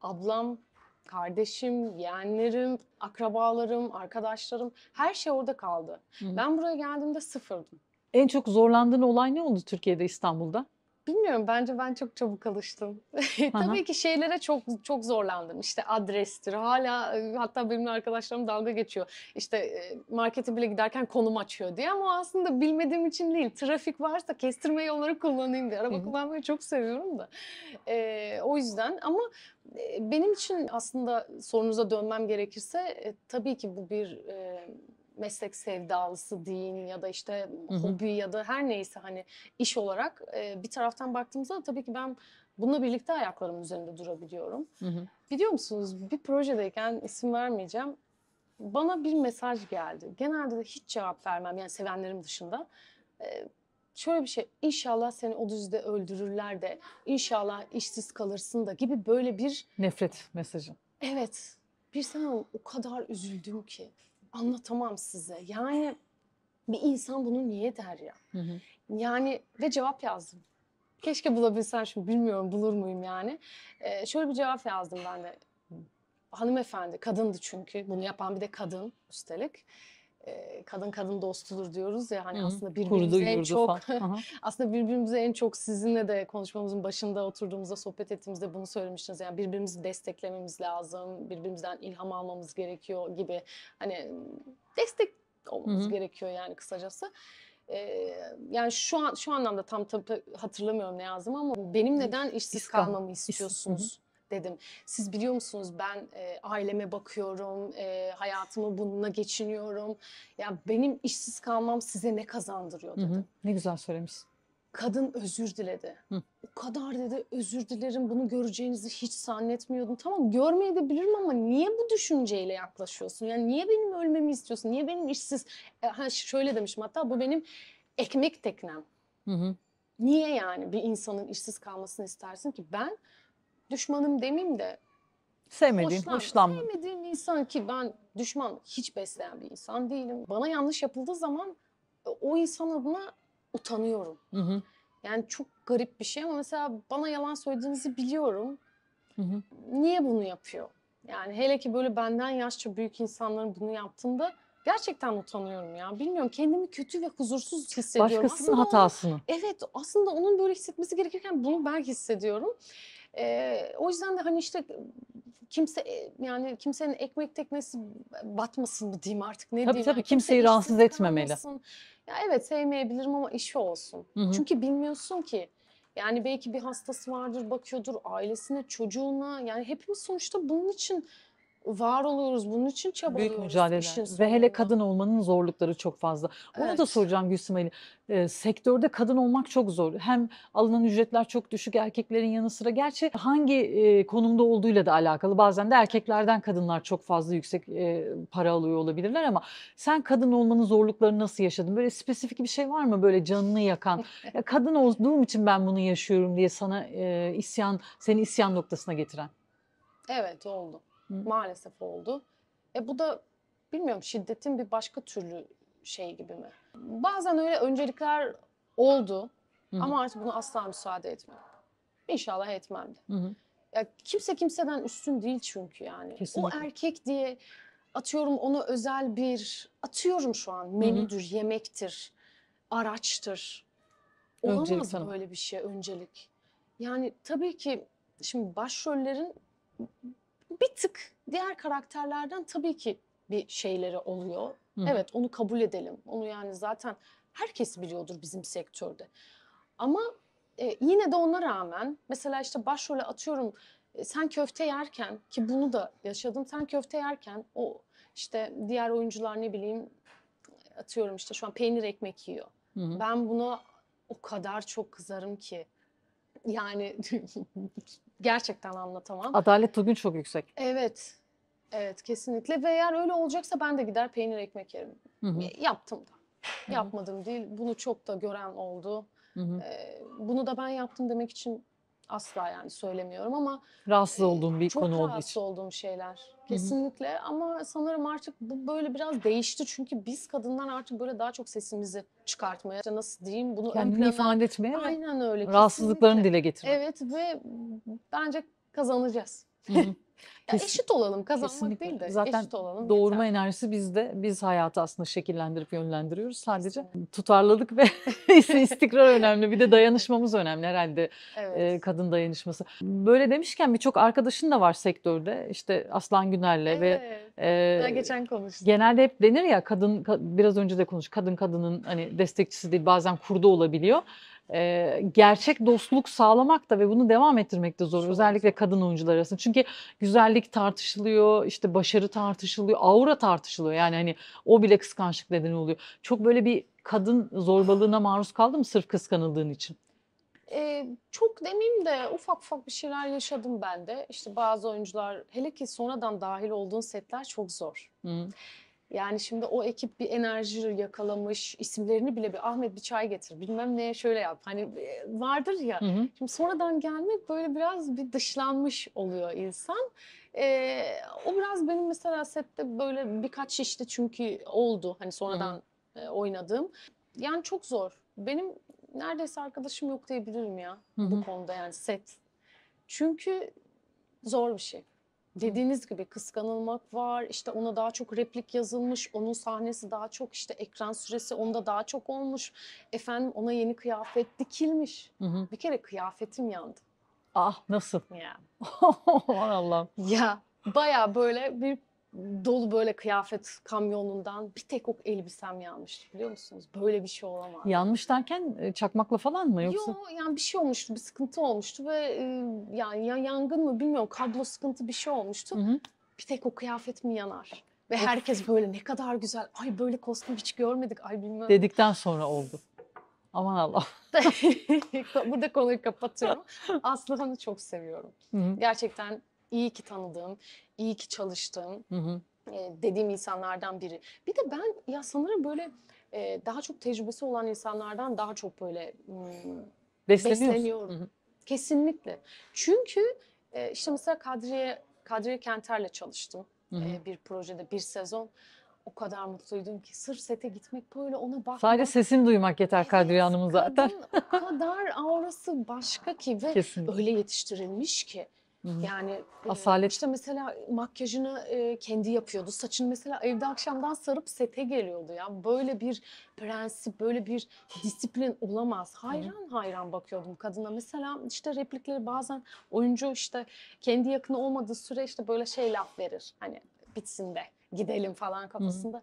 ablam, kardeşim, yeğenlerim, akrabalarım, arkadaşlarım her şey orada kaldı. hı. Ben buraya geldiğimde sıfırdım. En çok zorlandığın olay ne oldu Türkiye'de, İstanbul'da? Bilmiyorum bence ben çok çabuk alıştım. Tabii ki şeylere çok çok zorlandım. İşte adrestir. Hala e, hatta benim arkadaşlarım dalga geçiyor. İşte e, markete bile giderken konum açıyor diye ama aslında bilmediğim için değil. Trafik varsa kestirme yolları kullanayım diye. Araba kullanmayı çok seviyorum da. Ee, o yüzden ama e, benim için aslında sorunuza dönmem gerekirse e, tabii ki bu bir e, meslek sevdalısı din ya da işte Hı-hı. hobi ya da her neyse hani iş olarak e, bir taraftan baktığımızda da tabii ki ben bununla birlikte ayaklarım üzerinde durabiliyorum. Hı-hı. Biliyor musunuz bir projedeyken isim vermeyeceğim. Bana bir mesaj geldi. Genelde de hiç cevap vermem yani sevenlerim dışında. E, şöyle bir şey inşallah seni o düzde öldürürler de inşallah işsiz kalırsın da gibi böyle bir... Nefret mesajı. Evet. Bir sene o kadar üzüldüm ki anlatamam size. Yani bir insan bunu niye der ya? Hı hı. Yani ve cevap yazdım. Keşke bulabilsem şimdi bilmiyorum bulur muyum yani. Ee, şöyle bir cevap yazdım ben de. Hanımefendi, kadındı çünkü. Bunu yapan bir de kadın üstelik kadın kadın dostudur diyoruz ya hani Hı -hı. aslında birbirimize Kurdu, en çok aslında birbirimize en çok sizinle de konuşmamızın başında oturduğumuzda sohbet ettiğimizde bunu söylemiştiniz. Yani birbirimizi desteklememiz lazım, birbirimizden ilham almamız gerekiyor gibi hani destek olmamız Hı -hı. gerekiyor yani kısacası. yani şu an şu anlamda tam tabi hatırlamıyorum ne yazdım ama benim neden işsiz kalmamı istiyorsunuz? Hı -hı dedim. Siz biliyor musunuz ben e, aileme bakıyorum, e, hayatımı bununla geçiniyorum. Ya benim işsiz kalmam size ne kazandırıyor dedim. Hı hı. Ne güzel söylemişsin. Kadın özür diledi. Hı. O kadar dedi özür dilerim bunu göreceğinizi hiç zannetmiyordum. Tamam görmeyi de bilirim ama niye bu düşünceyle yaklaşıyorsun? Yani niye benim ölmemi istiyorsun? Niye benim işsiz... E, ha, şöyle demişim hatta bu benim ekmek teknem. Hı hı. Niye yani bir insanın işsiz kalmasını istersin ki? Ben düşmanım demeyeyim de Sevmediğin, hoşlan, hoşlanma. sevmediğim insan ki ben düşman hiç besleyen bir insan değilim. Bana yanlış yapıldığı zaman e, o insan adına utanıyorum. Hı hı. Yani çok garip bir şey ama mesela bana yalan söylediğinizi biliyorum. Hı hı. Niye bunu yapıyor? Yani hele ki böyle benden yaşça büyük insanların bunu yaptığında gerçekten utanıyorum ya. Bilmiyorum kendimi kötü ve huzursuz hissediyorum. Başkasının aslında hatasını. Onun, evet aslında onun böyle hissetmesi gerekirken bunu ben hissediyorum. E, o yüzden de hani işte kimse yani kimsenin ekmek teknesi batmasın mı diyeyim artık ne tabii, diyeyim. Tabii yani kimseyi kimse rahatsız etmemeli. Kalmasın. Ya evet sevmeyebilirim ama işi olsun. Hı hı. Çünkü bilmiyorsun ki. Yani belki bir hastası vardır, bakıyordur ailesine, çocuğuna. Yani hepimiz sonuçta bunun için var oluyoruz. Bunun için çabalıyoruz. Büyük mücadele. İşin Ve hele kadın olmanın zorlukları çok fazla. Onu evet. da soracağım Gülsüm Ali. E, sektörde kadın olmak çok zor. Hem alınan ücretler çok düşük erkeklerin yanı sıra. Gerçi hangi e, konumda olduğuyla da alakalı. Bazen de erkeklerden kadınlar çok fazla yüksek e, para alıyor olabilirler ama sen kadın olmanın zorluklarını nasıl yaşadın? Böyle spesifik bir şey var mı böyle canını yakan? ya kadın olduğum için ben bunu yaşıyorum diye sana e, isyan, seni isyan noktasına getiren. Evet oldu maalesef oldu. E bu da bilmiyorum şiddetin bir başka türlü şey gibi mi? Bazen öyle öncelikler oldu hı hı. ama artık bunu asla müsaade etmem. İnşallah etmem de. Ya kimse kimseden üstün değil çünkü yani. Kesinlikle. O erkek diye atıyorum onu özel bir atıyorum şu an menüdür, hı hı. yemektir, araçtır. Olamaz böyle bir şey öncelik. Yani tabii ki şimdi başrollerin bir tık diğer karakterlerden tabii ki bir şeyleri oluyor. Hı. Evet onu kabul edelim. Onu yani zaten herkes biliyordur bizim sektörde. Ama e, yine de ona rağmen mesela işte başrole atıyorum e, sen köfte yerken ki bunu da yaşadım. Sen köfte yerken o işte diğer oyuncular ne bileyim atıyorum işte şu an peynir ekmek yiyor. Hı hı. Ben buna o kadar çok kızarım ki yani gerçekten anlatamam. Adalet bugün çok yüksek. Evet. Evet kesinlikle ve eğer öyle olacaksa ben de gider peynir ekmek yerim. Hı hı. Yaptım da. Yapmadım değil. Bunu çok da gören oldu. Hı hı. Ee, bunu da ben yaptım demek için asla yani söylemiyorum ama rahatsız olduğum bir konu olduğu için. Çok rahatsız olduğum şeyler. Kesinlikle Hı-hı. ama sanırım artık bu böyle biraz değişti çünkü biz kadınlar artık böyle daha çok sesimizi çıkartmaya, işte nasıl diyeyim bunu Kendini ön plana, ifade etmeye aynen öyle. Rahatsızlıklarını kesinlikle. dile getirmeye. Evet ve bence kazanacağız. Hı-hı. Ya eşit olalım kazanmak Kesinlikle. değil de Zaten eşit olalım. Doğurma yeter. enerjisi bizde. Biz hayatı aslında şekillendirip yönlendiriyoruz. Sadece Kesinlikle. tutarlılık ve istikrar önemli. Bir de dayanışmamız önemli herhalde. Evet. E, kadın dayanışması. Böyle demişken birçok arkadaşın da var sektörde. İşte Aslan Güner'le evet. ve e, Daha geçen konuştuk. Genelde hep denir ya kadın biraz önce de konuş kadın kadının hani destekçisi değil bazen kurdu olabiliyor e, gerçek dostluk sağlamak da ve bunu devam ettirmek de zor. Çok Özellikle kadın oyuncular arasında. Çünkü güzel güzellik tartışılıyor, işte başarı tartışılıyor, aura tartışılıyor. Yani hani o bile kıskançlık nedeni oluyor. Çok böyle bir kadın zorbalığına maruz kaldı mı sırf kıskanıldığın için? Ee, çok demeyeyim de ufak ufak bir şeyler yaşadım ben de. İşte bazı oyuncular hele ki sonradan dahil olduğun setler çok zor. Hı. Yani şimdi o ekip bir enerji yakalamış, isimlerini bile bir Ahmet bir çay getir, bilmem ne şöyle yap. Hani e, vardır ya. Hı hı. Şimdi sonradan gelmek böyle biraz bir dışlanmış oluyor insan. Ee, o biraz benim mesela sette böyle birkaç şişti çünkü oldu. Hani sonradan hı hı. E, oynadığım. Yani çok zor. Benim neredeyse arkadaşım yok diyebilirim ya hı hı. bu konuda yani set. Çünkü zor bir şey dediğiniz gibi kıskanılmak var. işte ona daha çok replik yazılmış. Onun sahnesi daha çok işte ekran süresi onda daha çok olmuş. Efendim ona yeni kıyafet dikilmiş. Hı hı. Bir kere kıyafetim yandı. Ah nasıl? Ya. Aman Allah'ım. Ya baya böyle bir dolu böyle kıyafet kamyonundan bir tek o elbisem yanmış biliyor musunuz? Böyle bir şey olamaz. Yanmış derken e, çakmakla falan mı yoksa? Yok yani bir şey olmuştu bir sıkıntı olmuştu ve e, yani ya yangın mı bilmiyorum kablo sıkıntı bir şey olmuştu. Hı hı. Bir tek o kıyafet mi yanar? Ve of. herkes böyle ne kadar güzel ay böyle kostüm hiç görmedik ay bilmiyorum. Dedikten sonra oldu. Aman Allah. Burada konuyu kapatıyorum. Aslıhan'ı çok seviyorum. Hı hı. Gerçekten iyi ki tanıdığım, iyi ki çalıştığım hı hı. E, dediğim insanlardan biri. Bir de ben ya sanırım böyle e, daha çok tecrübesi olan insanlardan daha çok böyle hmm, besleniyorum. Hı hı. Kesinlikle. Çünkü e, işte mesela Kadriye Kadriye Kenter'le çalıştım hı hı. E, bir projede bir sezon o kadar mutluydum ki sırf sete gitmek böyle ona bakmak. Sadece sesini duymak yeter evet, Kadriye Hanım'ın zaten. o kadar aurası başka ki ve Kesinlikle. öyle yetiştirilmiş ki. Yani e, Asalet. işte mesela makyajını e, kendi yapıyordu. Saçını mesela evde akşamdan sarıp sete geliyordu ya. Böyle bir prensip, böyle bir disiplin olamaz. Hayran hayran bakıyordum kadına. Mesela işte replikleri bazen oyuncu işte kendi yakını olmadığı süre işte böyle şey laf verir. Hani bitsin de gidelim falan kafasında. Hı.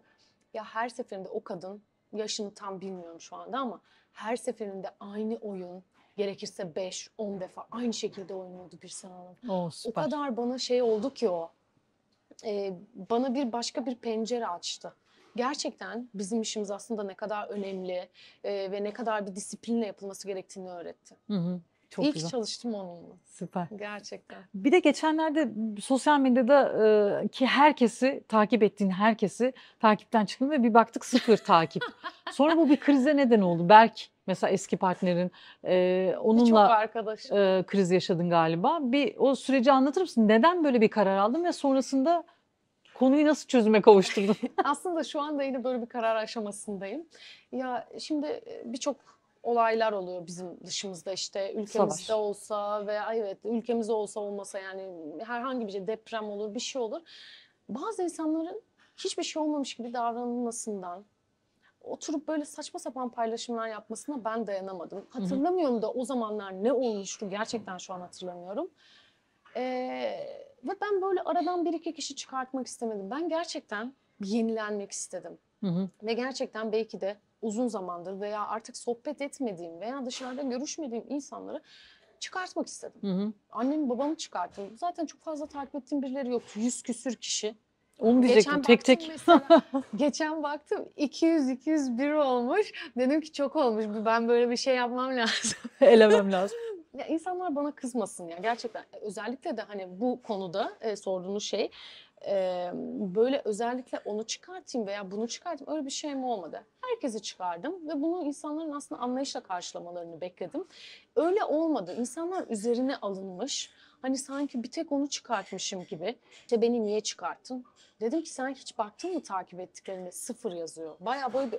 Ya her seferinde o kadın yaşını tam bilmiyorum şu anda ama her seferinde aynı oyun, gerekirse 5-10 defa aynı şekilde oynuyordu bir sanalım. O kadar bana şey oldu ki o. E, bana bir başka bir pencere açtı. Gerçekten bizim işimiz aslında ne kadar önemli e, ve ne kadar bir disiplinle yapılması gerektiğini öğretti. Hı hı. Çok İlk güzel. çalıştım onunla. Süper. Gerçekten. Bir de geçenlerde sosyal medyada e, ki herkesi takip ettiğin herkesi takipten çıktın ve bir baktık sıfır takip. Sonra bu bir krize neden oldu. Berk mesela eski partnerin e, onunla e, kriz yaşadın galiba. Bir o süreci anlatır mısın? Neden böyle bir karar aldın ve sonrasında konuyu nasıl çözüme kavuşturdun? Aslında şu anda yine böyle bir karar aşamasındayım. Ya şimdi birçok olaylar oluyor bizim dışımızda işte ülkemizde Savaş. olsa ve evet ülkemizde olsa olmasa yani herhangi bir şey deprem olur bir şey olur. Bazı insanların hiçbir şey olmamış gibi davranılmasından oturup böyle saçma sapan paylaşımlar yapmasına ben dayanamadım. Hatırlamıyorum da o zamanlar ne olmuştu gerçekten şu an hatırlamıyorum. Ee, ve ben böyle aradan bir iki kişi çıkartmak istemedim. Ben gerçekten bir yenilenmek istedim. Hı hı. Ve gerçekten belki de uzun zamandır veya artık sohbet etmediğim veya dışarıda görüşmediğim insanları çıkartmak istedim. Hı hı. Annemi babamı çıkarttım. Zaten çok fazla takip ettiğim birileri yoktu. Yüz küsür kişi. Onu diyecektim geçen tek tek. Mesela, geçen baktım 200-201 olmuş. Dedim ki çok olmuş. Ben böyle bir şey yapmam lazım. Elemem lazım. ya insanlar bana kızmasın ya gerçekten özellikle de hani bu konuda e, sorduğunuz şey e, böyle özellikle onu çıkartayım veya bunu çıkartayım öyle bir şey mi olmadı? Herkesi çıkardım ve bunu insanların aslında anlayışla karşılamalarını bekledim. Öyle olmadı. İnsanlar üzerine alınmış. Hani sanki bir tek onu çıkartmışım gibi. İşte beni niye çıkarttın? Dedim ki sen hiç baktın mı takip ettiklerine? Sıfır yazıyor. Baya böyle bir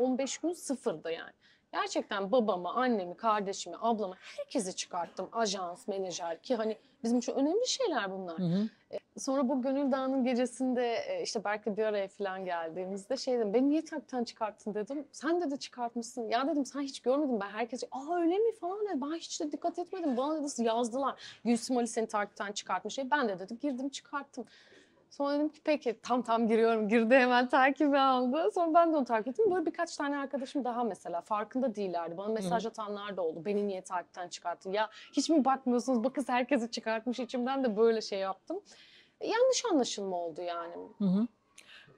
10-15 gün sıfırdı yani. Gerçekten babamı, annemi, kardeşimi, ablamı herkesi çıkarttım. Ajans, menajer ki hani bizim için önemli şeyler bunlar. Hı hı. E, sonra bu Gönül Dağı'nın gecesinde e, işte Berk'le bir araya falan geldiğimizde şey dedim. Beni niye takipten çıkarttın dedim. Sen de de çıkartmışsın. Ya dedim sen hiç görmedin ben herkesi. Aa öyle mi falan dedi. Ben hiç de dikkat etmedim. Bana dedi yazdılar. Gülsüm Ali seni takipten çıkartmış. E ben de dedim girdim çıkarttım. Sonra dedim ki peki tam tam giriyorum. Girdi hemen takibi aldı. Sonra ben de onu takip ettim. Böyle birkaç tane arkadaşım daha mesela farkında değillerdi. Bana mesaj atanlar da oldu. Beni niye takipten çıkarttın? Ya hiç mi bakmıyorsunuz? Bu kız herkesi çıkartmış. içimden de böyle şey yaptım. Yanlış anlaşılma oldu yani. Hı hı.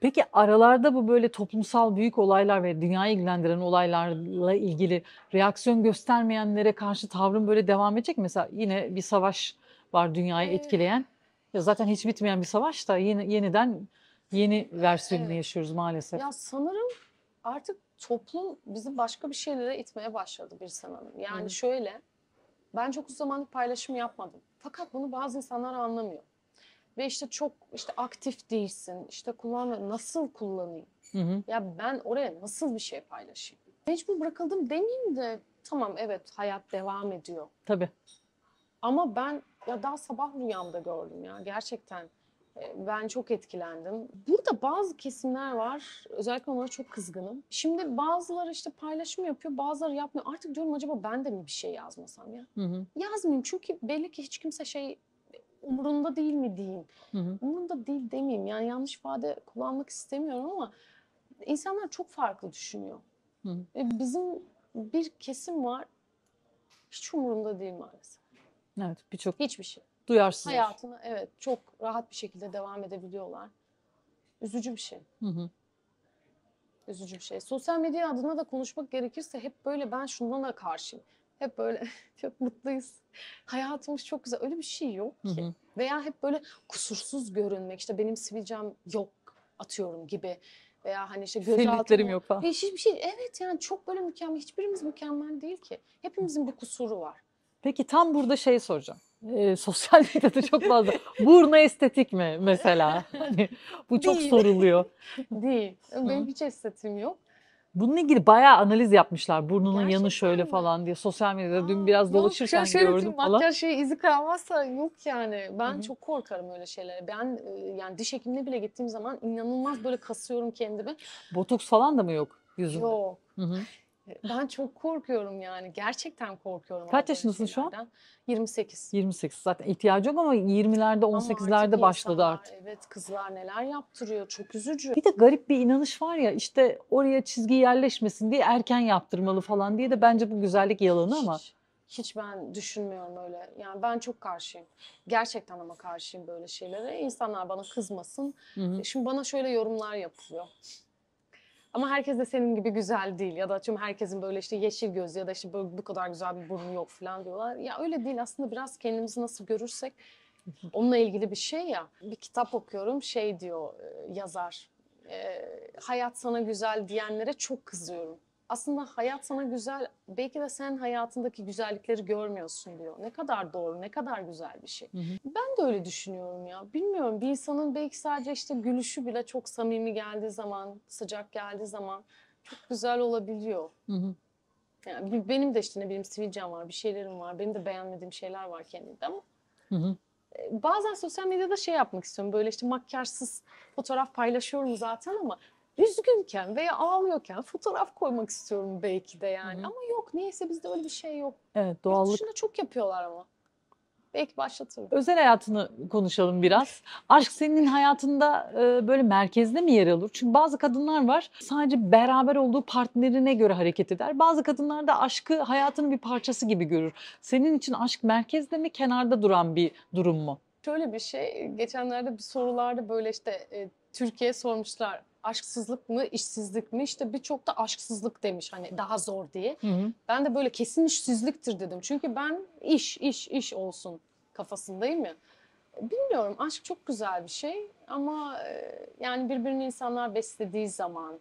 Peki aralarda bu böyle toplumsal büyük olaylar ve dünyayı ilgilendiren olaylarla ilgili reaksiyon göstermeyenlere karşı tavrın böyle devam edecek mi? Mesela yine bir savaş var dünyayı ee, etkileyen. Ya zaten hiç bitmeyen bir savaş da yeni, yeniden yeni versiyonunu Evet. yaşıyoruz maalesef. Ya sanırım artık toplum bizi başka bir şeylere itmeye başladı bir sanırım. Yani Hı. şöyle, ben çok uzun zamanlık paylaşım yapmadım. Fakat bunu bazı insanlar anlamıyor. Ve işte çok işte aktif değilsin, işte kullanma, nasıl kullanayım? Hı hı. Ya ben oraya nasıl bir şey paylaşayım? Mecbur bırakıldım demeyeyim de tamam evet hayat devam ediyor. Tabii. Ama ben ya daha sabah rüyamda gördüm ya gerçekten. Ee, ben çok etkilendim. Burada bazı kesimler var. Özellikle onlara çok kızgınım. Şimdi bazıları işte paylaşım yapıyor, bazıları yapmıyor. Artık diyorum acaba ben de mi bir şey yazmasam ya? Hı hı. Yazmayayım çünkü belli ki hiç kimse şey umurunda değil mi diyeyim. Hı hı. Umurunda değil demeyeyim. Yani yanlış ifade kullanmak istemiyorum ama insanlar çok farklı düşünüyor. Hı hı. Bizim bir kesim var hiç umurunda değil maalesef. Evet birçok Hiçbir şey. duyarsız. Hayatını evet çok rahat bir şekilde devam edebiliyorlar. Üzücü bir şey. Hı hı. Üzücü bir şey. Sosyal medya adına da konuşmak gerekirse hep böyle ben şundan da karşıyım. Hep böyle çok mutluyuz. Hayatımız çok güzel. Öyle bir şey yok ki. Hı hı. Veya hep böyle kusursuz görünmek. İşte benim sivilcem yok atıyorum gibi veya hani işte gözaltım yok falan. E, hiçbir şey evet yani çok böyle mükemmel hiçbirimiz mükemmel değil ki. Hepimizin bir kusuru var. Peki tam burada şey soracağım. E, sosyal medyada çok fazla. Burnu estetik mi mesela? Hani, bu çok Değil. soruluyor. Değil. Benim hiç estetiğim yok. Bununla ilgili bayağı analiz yapmışlar. Burnunun Gerçekten yanı şöyle mi? falan diye. Sosyal medyada Aa, dün biraz dolaşırken yok, şöyle gördüm falan. Makyaj şeyi izi kalmazsa yok yani. Ben Hı-hı. çok korkarım öyle şeylere. Ben e, yani diş hekimine bile gittiğim zaman inanılmaz böyle kasıyorum kendimi. Botoks falan da mı yok yüzünde? Yok. Hı-hı. Ben çok korkuyorum yani. Gerçekten korkuyorum. Kaç yaşındasın şu an? 28. 28 zaten ihtiyacı yok ama 20'lerde 18'lerde başladı artık. Evet kızlar neler yaptırıyor çok üzücü. Bir de garip bir inanış var ya işte oraya çizgi yerleşmesin diye erken yaptırmalı falan diye de bence bu güzellik yalanı ama. Hiç, hiç ben düşünmüyorum öyle. Yani ben çok karşıyım. Gerçekten ama karşıyım böyle şeylere. İnsanlar bana kızmasın. Hı hı. Şimdi bana şöyle yorumlar yapılıyor. Ama herkes de senin gibi güzel değil ya da tüm herkesin böyle işte yeşil gözü ya da işte böyle bu kadar güzel bir burnu yok falan diyorlar. Ya öyle değil aslında biraz kendimizi nasıl görürsek onunla ilgili bir şey ya. Bir kitap okuyorum şey diyor e, yazar. E, hayat sana güzel diyenlere çok kızıyorum aslında hayat sana güzel, belki de sen hayatındaki güzellikleri görmüyorsun diyor. Ne kadar doğru, ne kadar güzel bir şey. Hı hı. Ben de öyle düşünüyorum ya. Bilmiyorum bir insanın belki sadece işte gülüşü bile çok samimi geldiği zaman, sıcak geldiği zaman çok güzel olabiliyor. Hı hı. Yani benim de işte ne bileyim sivilcem var, bir şeylerim var. Benim de beğenmediğim şeyler var kendimde ama hı hı. E, bazen sosyal medyada şey yapmak istiyorum. Böyle işte makyajsız fotoğraf paylaşıyorum zaten ama üzgünken veya ağlıyorken fotoğraf koymak istiyorum belki de yani. Hı-hı. Ama yok neyse bizde öyle bir şey yok. Evet doğallık. Yurt çok yapıyorlar ama. Belki başlatırım. Özel hayatını konuşalım biraz. Aşk senin hayatında e, böyle merkezde mi yer alır? Çünkü bazı kadınlar var sadece beraber olduğu partnerine göre hareket eder. Bazı kadınlar da aşkı hayatının bir parçası gibi görür. Senin için aşk merkezde mi kenarda duran bir durum mu? Şöyle bir şey geçenlerde bir sorularda böyle işte e, Türkiye sormuşlar aşksızlık mı, işsizlik mi? İşte birçok da aşksızlık demiş hani daha zor diye. Hı hı. Ben de böyle kesin işsizliktir dedim. Çünkü ben iş, iş, iş olsun kafasındayım ya. Bilmiyorum aşk çok güzel bir şey ama e, yani birbirini insanlar beslediği zaman,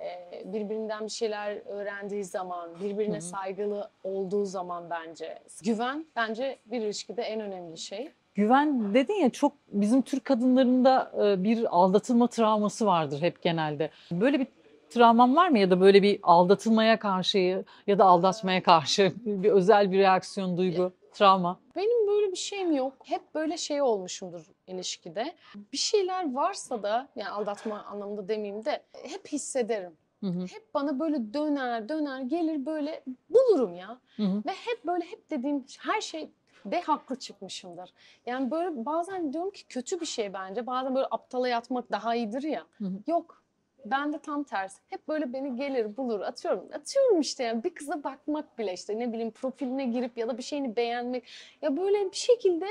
e, birbirinden bir şeyler öğrendiği zaman, birbirine saygılı olduğu zaman bence güven bence bir ilişkide en önemli şey. Güven dedin ya çok bizim Türk kadınlarında e, bir aldatılma travması vardır hep genelde. Böyle bir travman var mı ya da böyle bir aldatılmaya karşı ya da aldatmaya karşı bir özel bir reaksiyon, duygu, travma? Benim böyle bir şeyim yok. Hep böyle şey olmuşumdur ilişkide. Bir şeyler varsa da yani aldatma anlamında demeyeyim de hep hissederim. Hı hı. Hep bana böyle döner döner gelir böyle bulurum ya. Hı hı. Ve hep böyle hep dediğim her şey ve haklı çıkmışımdır. Yani böyle bazen diyorum ki kötü bir şey bence. Bazen böyle aptala yatmak daha iyidir ya. Hı hı. Yok. Ben de tam tersi. Hep böyle beni gelir bulur atıyorum. Atıyorum işte yani bir kıza bakmak bile işte ne bileyim profiline girip ya da bir şeyini beğenmek. Ya böyle bir şekilde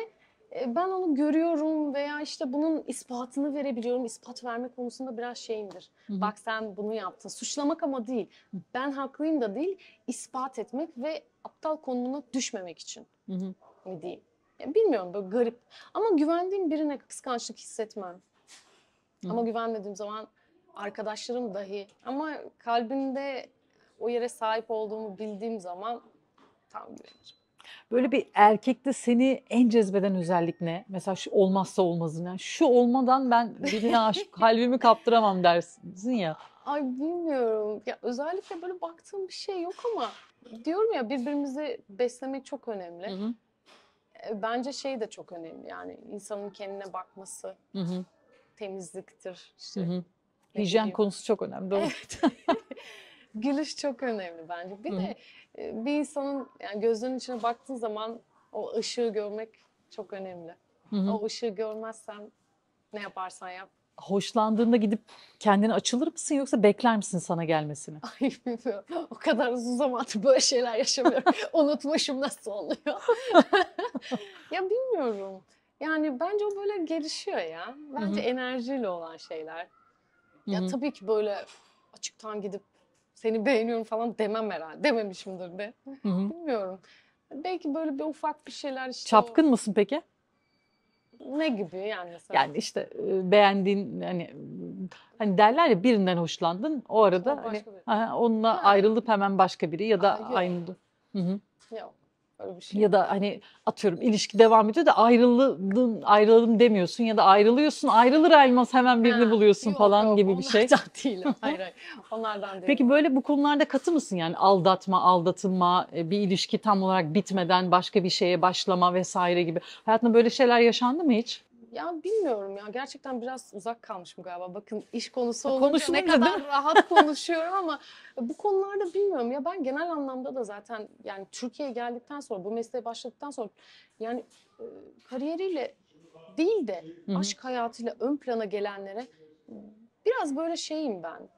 e, ben onu görüyorum veya işte bunun ispatını verebiliyorum. İspat verme konusunda biraz şeyimdir. Hı-hı. Bak sen bunu yaptın. Suçlamak ama değil. Ben haklıyım da değil. İspat etmek ve aptal konumuna düşmemek için. Hı-hı mi diyeyim? Ya bilmiyorum böyle garip. Ama güvendiğim birine kıskançlık hissetmem. Hı. Ama güvenmediğim zaman arkadaşlarım dahi. Ama kalbinde o yere sahip olduğumu bildiğim zaman tam güvenirim. Böyle bir erkekte seni en cezbeden özellik ne? Mesela şu olmazsa olmazın. Yani şu olmadan ben birine aşık kalbimi kaptıramam dersin ya. Ay bilmiyorum. Ya özellikle böyle baktığım bir şey yok ama diyorum ya birbirimizi beslemek çok önemli. Hı hı. E, bence şey de çok önemli yani insanın kendine bakması, hı hı. temizliktir işte. Hı hı. Hijyen diyeyim. konusu çok önemli. Doğru. Evet. Gülüş çok önemli bence. Bir hı de e, bir insanın yani gözlerinin içine baktığın zaman o ışığı görmek çok önemli. Hı hı. O ışığı görmezsen ne yaparsan yap hoşlandığında gidip kendini açılır mısın yoksa bekler misin sana gelmesini? Ay bilmiyorum. O kadar uzun zamandır böyle şeyler yaşamıyorum. Unutmuşum nasıl oluyor. ya bilmiyorum. Yani bence o böyle gelişiyor ya. Bence Hı-hı. enerjiyle olan şeyler. Ya Hı-hı. tabii ki böyle açıktan gidip seni beğeniyorum falan demem herhalde. Dememişimdir be. Hı-hı. Bilmiyorum. Belki böyle bir ufak bir şeyler işte Çapkın o... mısın peki? Ne gibi yani mesela? Yani işte beğendiğin hani hani derler ya birinden hoşlandın o arada Sonra hani, onunla ha. ayrılıp hemen başka biri ya da Hayır. aynı. Hı -hı. Yok. Öyle bir şey. Ya da hani atıyorum ilişki devam ediyor da ayrıldın ayrıldım, demiyorsun ya da ayrılıyorsun. Ayrılır elmas hemen birini ha, buluyorsun yok, falan yok, gibi bir şey. Onlardan değil. hayır hayır. Onlardan değil. Peki böyle bu konularda katı mısın? Yani aldatma, aldatılma, e, bir ilişki tam olarak bitmeden başka bir şeye başlama vesaire gibi. Hayatında böyle şeyler yaşandı mı hiç? Ya bilmiyorum ya gerçekten biraz uzak kalmışım galiba. Bakın iş konusu ha, olunca ne kadar rahat konuşuyorum ama bu konularda bilmiyorum ya ben genel anlamda da zaten yani Türkiye'ye geldikten sonra bu mesleğe başladıktan sonra yani e, kariyeriyle değil de aşk hayatıyla ön plana gelenlere biraz böyle şeyim ben.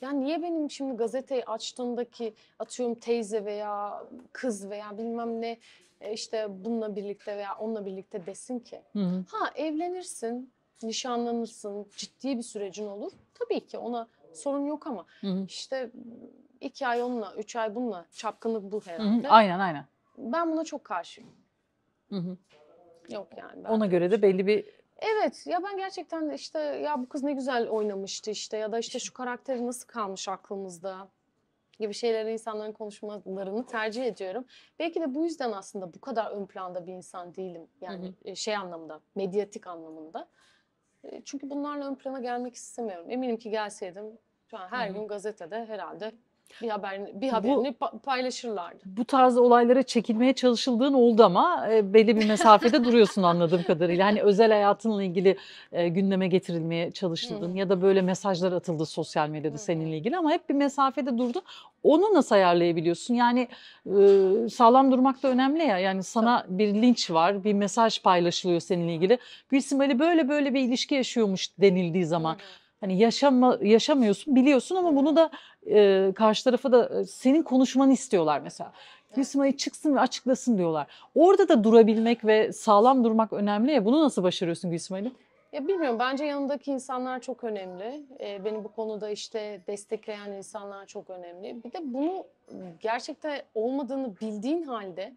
Yani niye benim şimdi gazeteyi açtığımdaki atıyorum teyze veya kız veya bilmem ne e, işte bununla birlikte veya onunla birlikte desin ki. Hı hı. Ha evlenirsin, nişanlanırsın, ciddi bir sürecin olur. Tabii ki ona sorun yok ama hı hı. işte iki ay onunla, üç ay bununla çapkınlık bu herhalde. Hı hı. Aynen aynen. Ben buna çok karşıyım. Hı hı. Yok yani. Ona göre de belli bir Evet ya ben gerçekten işte ya bu kız ne güzel oynamıştı işte ya da işte şu karakteri nasıl kalmış aklımızda gibi şeyleri insanların konuşmalarını tercih ediyorum. Belki de bu yüzden aslında bu kadar ön planda bir insan değilim. Yani hı hı. E, şey anlamda, medyatik anlamında. E, çünkü bunlarla ön plana gelmek istemiyorum. Eminim ki gelseydim şu an her hı hı. gün gazetede herhalde bir haberini, bir haberini bu, paylaşırlardı. Bu tarz olaylara çekilmeye çalışıldığın oldu ama e, belli bir mesafede duruyorsun anladığım kadarıyla. Hani özel hayatınla ilgili e, gündeme getirilmeye çalışıldın hmm. ya da böyle mesajlar atıldı sosyal medyada hmm. seninle ilgili ama hep bir mesafede durdu. Onu nasıl ayarlayabiliyorsun? Yani e, sağlam durmak da önemli ya. Yani sana Tabii. bir linç var, bir mesaj paylaşılıyor seninle ilgili. Gülsüm Ali böyle böyle bir ilişki yaşıyormuş denildiği zaman. Hmm hani yaşama, yaşamıyorsun biliyorsun ama bunu da e, karşı tarafa da senin konuşmanı istiyorlar mesela. Gülsüm Ayı çıksın ve açıklasın diyorlar. Orada da durabilmek ve sağlam durmak önemli ya. Bunu nasıl başarıyorsun Gülsüm Ayı? Ya bilmiyorum bence yanındaki insanlar çok önemli. Ee, beni bu konuda işte destekleyen insanlar çok önemli. Bir de bunu gerçekten olmadığını bildiğin halde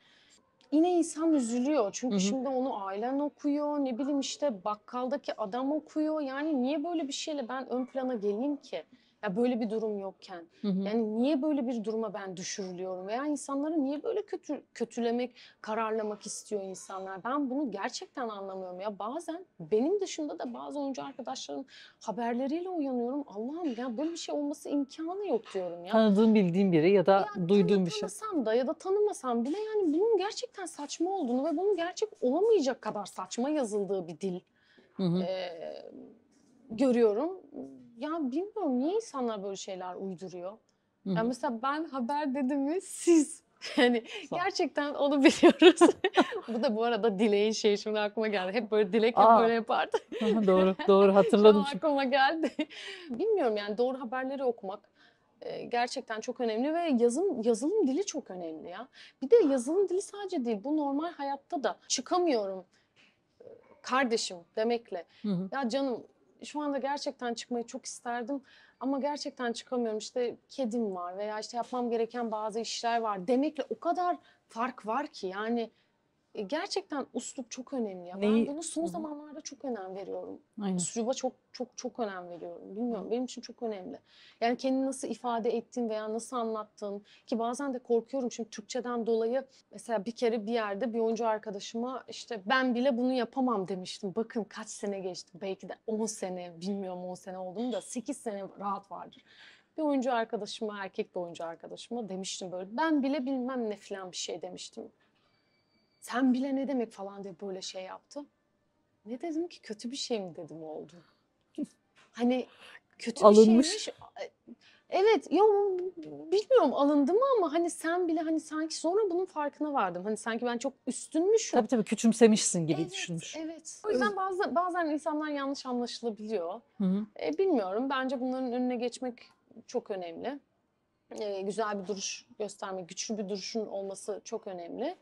yine insan üzülüyor. Çünkü Hı -hı. şimdi onu ailen okuyor, ne bileyim işte bakkaldaki adam okuyor. Yani niye böyle bir şeyle ben ön plana geleyim ki? Ya böyle bir durum yokken. Hı hı. Yani niye böyle bir duruma ben düşürülüyorum veya insanları niye böyle kötü kötülemek, kararlamak istiyor insanlar? Ben bunu gerçekten anlamıyorum ya. Bazen benim dışında da bazı oyuncu arkadaşların haberleriyle uyanıyorum. Allah'ım ya böyle bir şey olması imkanı yok diyorum ya. Tanıdığın bildiğin biri ya da ya, duyduğun bir şey. Tanımasam da ya da tanımasam bile yani bunun gerçekten saçma olduğunu ve bunun gerçek olamayacak kadar saçma yazıldığı bir dil. Hı hı. Ee, görüyorum ya bilmiyorum niye insanlar böyle şeyler uyduruyor. Hı -hı. Yani mesela ben haber dedim mi siz yani gerçekten onu biliyoruz. bu da bu arada dileğin şeyi şimdi aklıma geldi. Hep böyle dilek hep böyle yapardı. doğru, doğru hatırladım. şimdi. aklıma geldi. Bilmiyorum yani doğru haberleri okumak e, gerçekten çok önemli ve yazım yazılım dili çok önemli ya. Bir de yazılım dili sadece değil bu normal hayatta da çıkamıyorum e, kardeşim demekle. Hı hı. Ya canım şu anda gerçekten çıkmayı çok isterdim ama gerçekten çıkamıyorum. İşte kedim var veya işte yapmam gereken bazı işler var demekle o kadar fark var ki yani e, gerçekten uslup çok önemli. Ya. Neyi? Ben bunu son zamanlarda çok önem veriyorum. Aynen. Üsluba çok çok çok önem veriyorum. Bilmiyorum benim için çok önemli. Yani kendini nasıl ifade ettin veya nasıl anlattın ki bazen de korkuyorum şimdi Türkçeden dolayı mesela bir kere bir yerde bir oyuncu arkadaşıma işte ben bile bunu yapamam demiştim. Bakın kaç sene geçti. Belki de 10 sene bilmiyorum 10 sene oldu mu da 8 sene rahat vardır bir oyuncu arkadaşıma, erkek bir oyuncu arkadaşıma demiştim böyle ben bile bilmem ne filan bir şey demiştim. Sen bile ne demek falan diye böyle şey yaptı. Ne dedim ki kötü bir şey mi dedim oldu. hani kötü Alınmış. bir şeymiş. Evet ya bilmiyorum alındı mı ama hani sen bile hani sanki sonra bunun farkına vardım. Hani sanki ben çok üstünmüşüm. Tabii tabii küçümsemişsin gibi evet, düşünmüş. Evet. O yüzden bazen, bazen insanlar yanlış anlaşılabiliyor. E, bilmiyorum bence bunların önüne geçmek çok önemli. E, güzel bir duruş göstermek, güçlü bir duruşun olması çok önemli.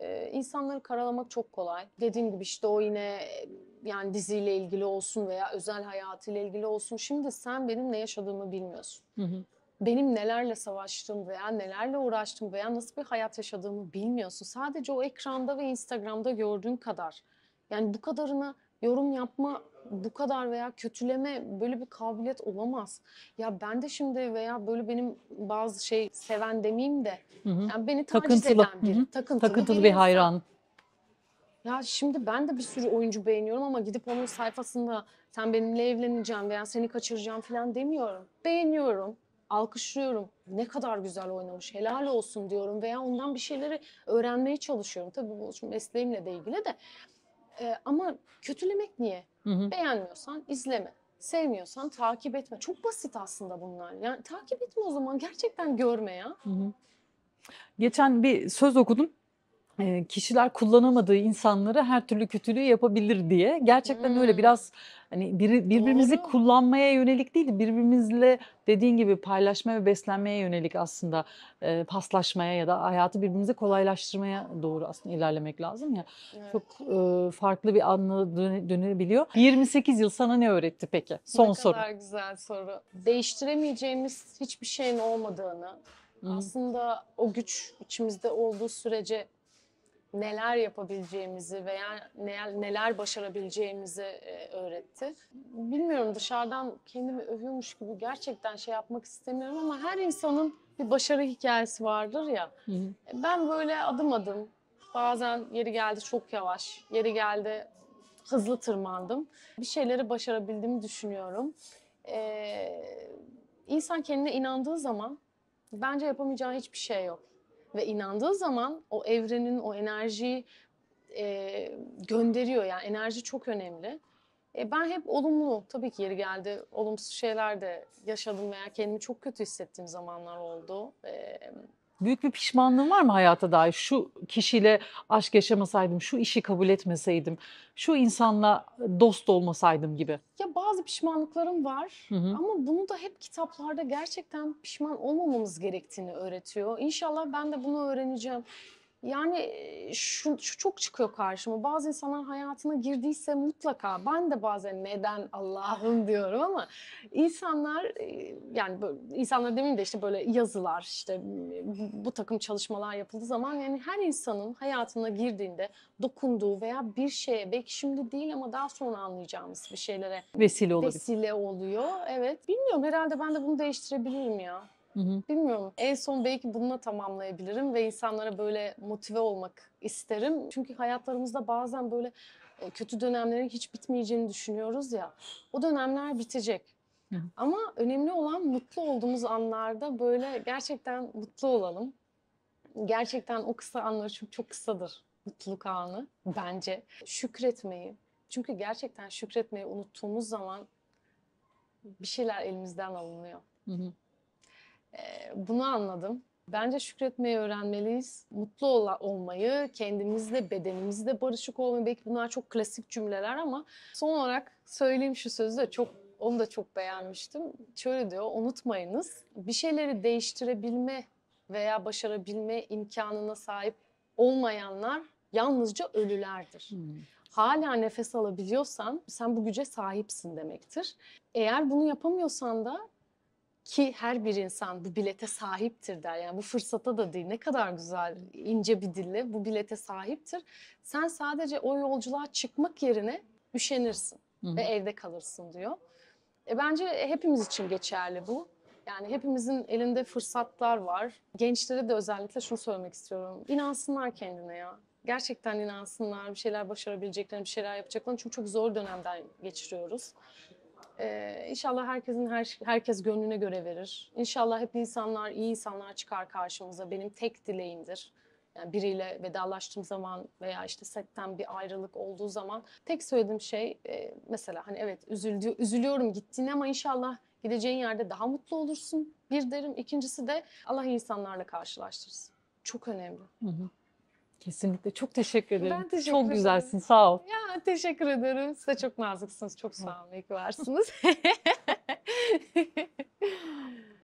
Ee, insanları karalamak çok kolay. Dediğim gibi işte o yine e, yani diziyle ilgili olsun veya özel hayatıyla ilgili olsun. Şimdi sen benim ne yaşadığımı bilmiyorsun. Hı hı. Benim nelerle savaştım veya nelerle uğraştım veya nasıl bir hayat yaşadığımı bilmiyorsun. Sadece o ekranda ve Instagram'da gördüğün kadar. Yani bu kadarını yorum yapma bu kadar veya kötüleme böyle bir kabiliyet olamaz. Ya ben de şimdi veya böyle benim bazı şey seven demeyeyim de hı hı. yani beni taciz takıntılı. eden biri. Hı hı. Takıntılı, takıntılı bir hayran. Ya şimdi ben de bir sürü oyuncu beğeniyorum ama gidip onun sayfasında sen benimle evleneceğim veya seni kaçıracağım falan demiyorum. Beğeniyorum, alkışlıyorum. Ne kadar güzel oynamış, helal olsun diyorum veya ondan bir şeyleri öğrenmeye çalışıyorum. Tabii bu mesleğimle de ilgili de ee, ama kötülemek niye? Hı hı. Beğenmiyorsan izleme. Sevmiyorsan takip etme. Çok basit aslında bunlar. Yani takip etme o zaman gerçekten görme ya. Hı hı. Geçen bir söz okudum kişiler kullanamadığı insanlara her türlü kötülüğü yapabilir diye. Gerçekten hmm. öyle biraz hani bir, birbirimizi Doğru. kullanmaya yönelik değil birbirimizle dediğin gibi paylaşmaya ve beslenmeye yönelik aslında e, paslaşmaya ya da hayatı birbirimize kolaylaştırmaya doğru aslında ilerlemek lazım ya. Evet. Çok e, farklı bir anla döne, dönebiliyor. 28 yıl sana ne öğretti peki? Son ne soru. Ne kadar güzel soru. Değiştiremeyeceğimiz hiçbir şeyin olmadığını, Hı. Aslında o güç içimizde olduğu sürece neler yapabileceğimizi veya neler başarabileceğimizi e, öğretti. Bilmiyorum dışarıdan kendimi övüyormuş gibi gerçekten şey yapmak istemiyorum ama her insanın bir başarı hikayesi vardır ya. E, ben böyle adım adım bazen yeri geldi çok yavaş, yeri geldi hızlı tırmandım. Bir şeyleri başarabildiğimi düşünüyorum. E, insan kendine inandığı zaman bence yapamayacağı hiçbir şey yok. Ve inandığı zaman o evrenin o enerjiyi e, gönderiyor yani enerji çok önemli. E, ben hep olumlu tabii ki yeri geldi olumsuz şeyler de yaşadım veya kendimi çok kötü hissettiğim zamanlar oldu. E, büyük bir pişmanlığın var mı hayata dair? Şu kişiyle aşk yaşamasaydım, şu işi kabul etmeseydim, şu insanla dost olmasaydım gibi. Ya bazı pişmanlıklarım var hı hı. ama bunu da hep kitaplarda gerçekten pişman olmamamız gerektiğini öğretiyor. İnşallah ben de bunu öğreneceğim. Yani şu, şu çok çıkıyor karşıma. Bazı insanlar hayatına girdiyse mutlaka ben de bazen neden Allah'ım ah. diyorum ama insanlar yani böyle, insanlar demeyeyim de işte böyle yazılar işte bu, bu takım çalışmalar yapıldığı zaman yani her insanın hayatına girdiğinde dokunduğu veya bir şeye belki şimdi değil ama daha sonra anlayacağımız bir şeylere vesile oluyor. Vesile oluyor. Evet. Bilmiyorum herhalde ben de bunu değiştirebilirim ya. Hı hı. Bilmiyorum. En son belki bununla tamamlayabilirim ve insanlara böyle motive olmak isterim. Çünkü hayatlarımızda bazen böyle e, kötü dönemlerin hiç bitmeyeceğini düşünüyoruz ya. O dönemler bitecek. Ama önemli olan mutlu olduğumuz anlarda böyle gerçekten mutlu olalım. Gerçekten o kısa anlar çünkü çok kısadır mutluluk anı bence. Şükretmeyi. Çünkü gerçekten şükretmeyi unuttuğumuz zaman bir şeyler elimizden alınıyor. Hı hı bunu anladım. Bence şükretmeyi öğrenmeliyiz. Mutlu ol- olmayı, kendimizle, bedenimizle barışık olmayı. Belki bunlar çok klasik cümleler ama son olarak söyleyeyim şu sözü de çok onu da çok beğenmiştim. Şöyle diyor, unutmayınız. Bir şeyleri değiştirebilme veya başarabilme imkanına sahip olmayanlar yalnızca ölülerdir. Hmm. Hala nefes alabiliyorsan sen bu güce sahipsin demektir. Eğer bunu yapamıyorsan da ki her bir insan bu bilete sahiptir der. Yani bu fırsata da değil ne kadar güzel ince bir dille bu bilete sahiptir. Sen sadece o yolculuğa çıkmak yerine üşenirsin hı hı. ve evde kalırsın diyor. E bence hepimiz için geçerli bu. Yani hepimizin elinde fırsatlar var. Gençlere de özellikle şunu söylemek istiyorum. İnansınlar kendine ya. Gerçekten inansınlar, bir şeyler başarabileceklerini, bir şeyler yapacaklarını. Çünkü çok zor dönemden geçiriyoruz. Ee, inşallah herkesin her, herkes gönlüne göre verir. İnşallah hep insanlar, iyi insanlar çıkar karşımıza. Benim tek dileğimdir. Yani biriyle vedalaştığım zaman veya işte setten bir ayrılık olduğu zaman tek söylediğim şey e, mesela hani evet üzüldü, üzülüyorum gittiğine ama inşallah gideceğin yerde daha mutlu olursun. Bir derim. İkincisi de Allah insanlarla karşılaştırsın. Çok önemli. Hı hı. Kesinlikle. Çok teşekkür ederim. Ben teşekkür çok ederim. güzelsin. Sağ ol. Ya teşekkür ederim. Siz de çok naziksiniz. Çok sağ olun. İyi ki varsınız.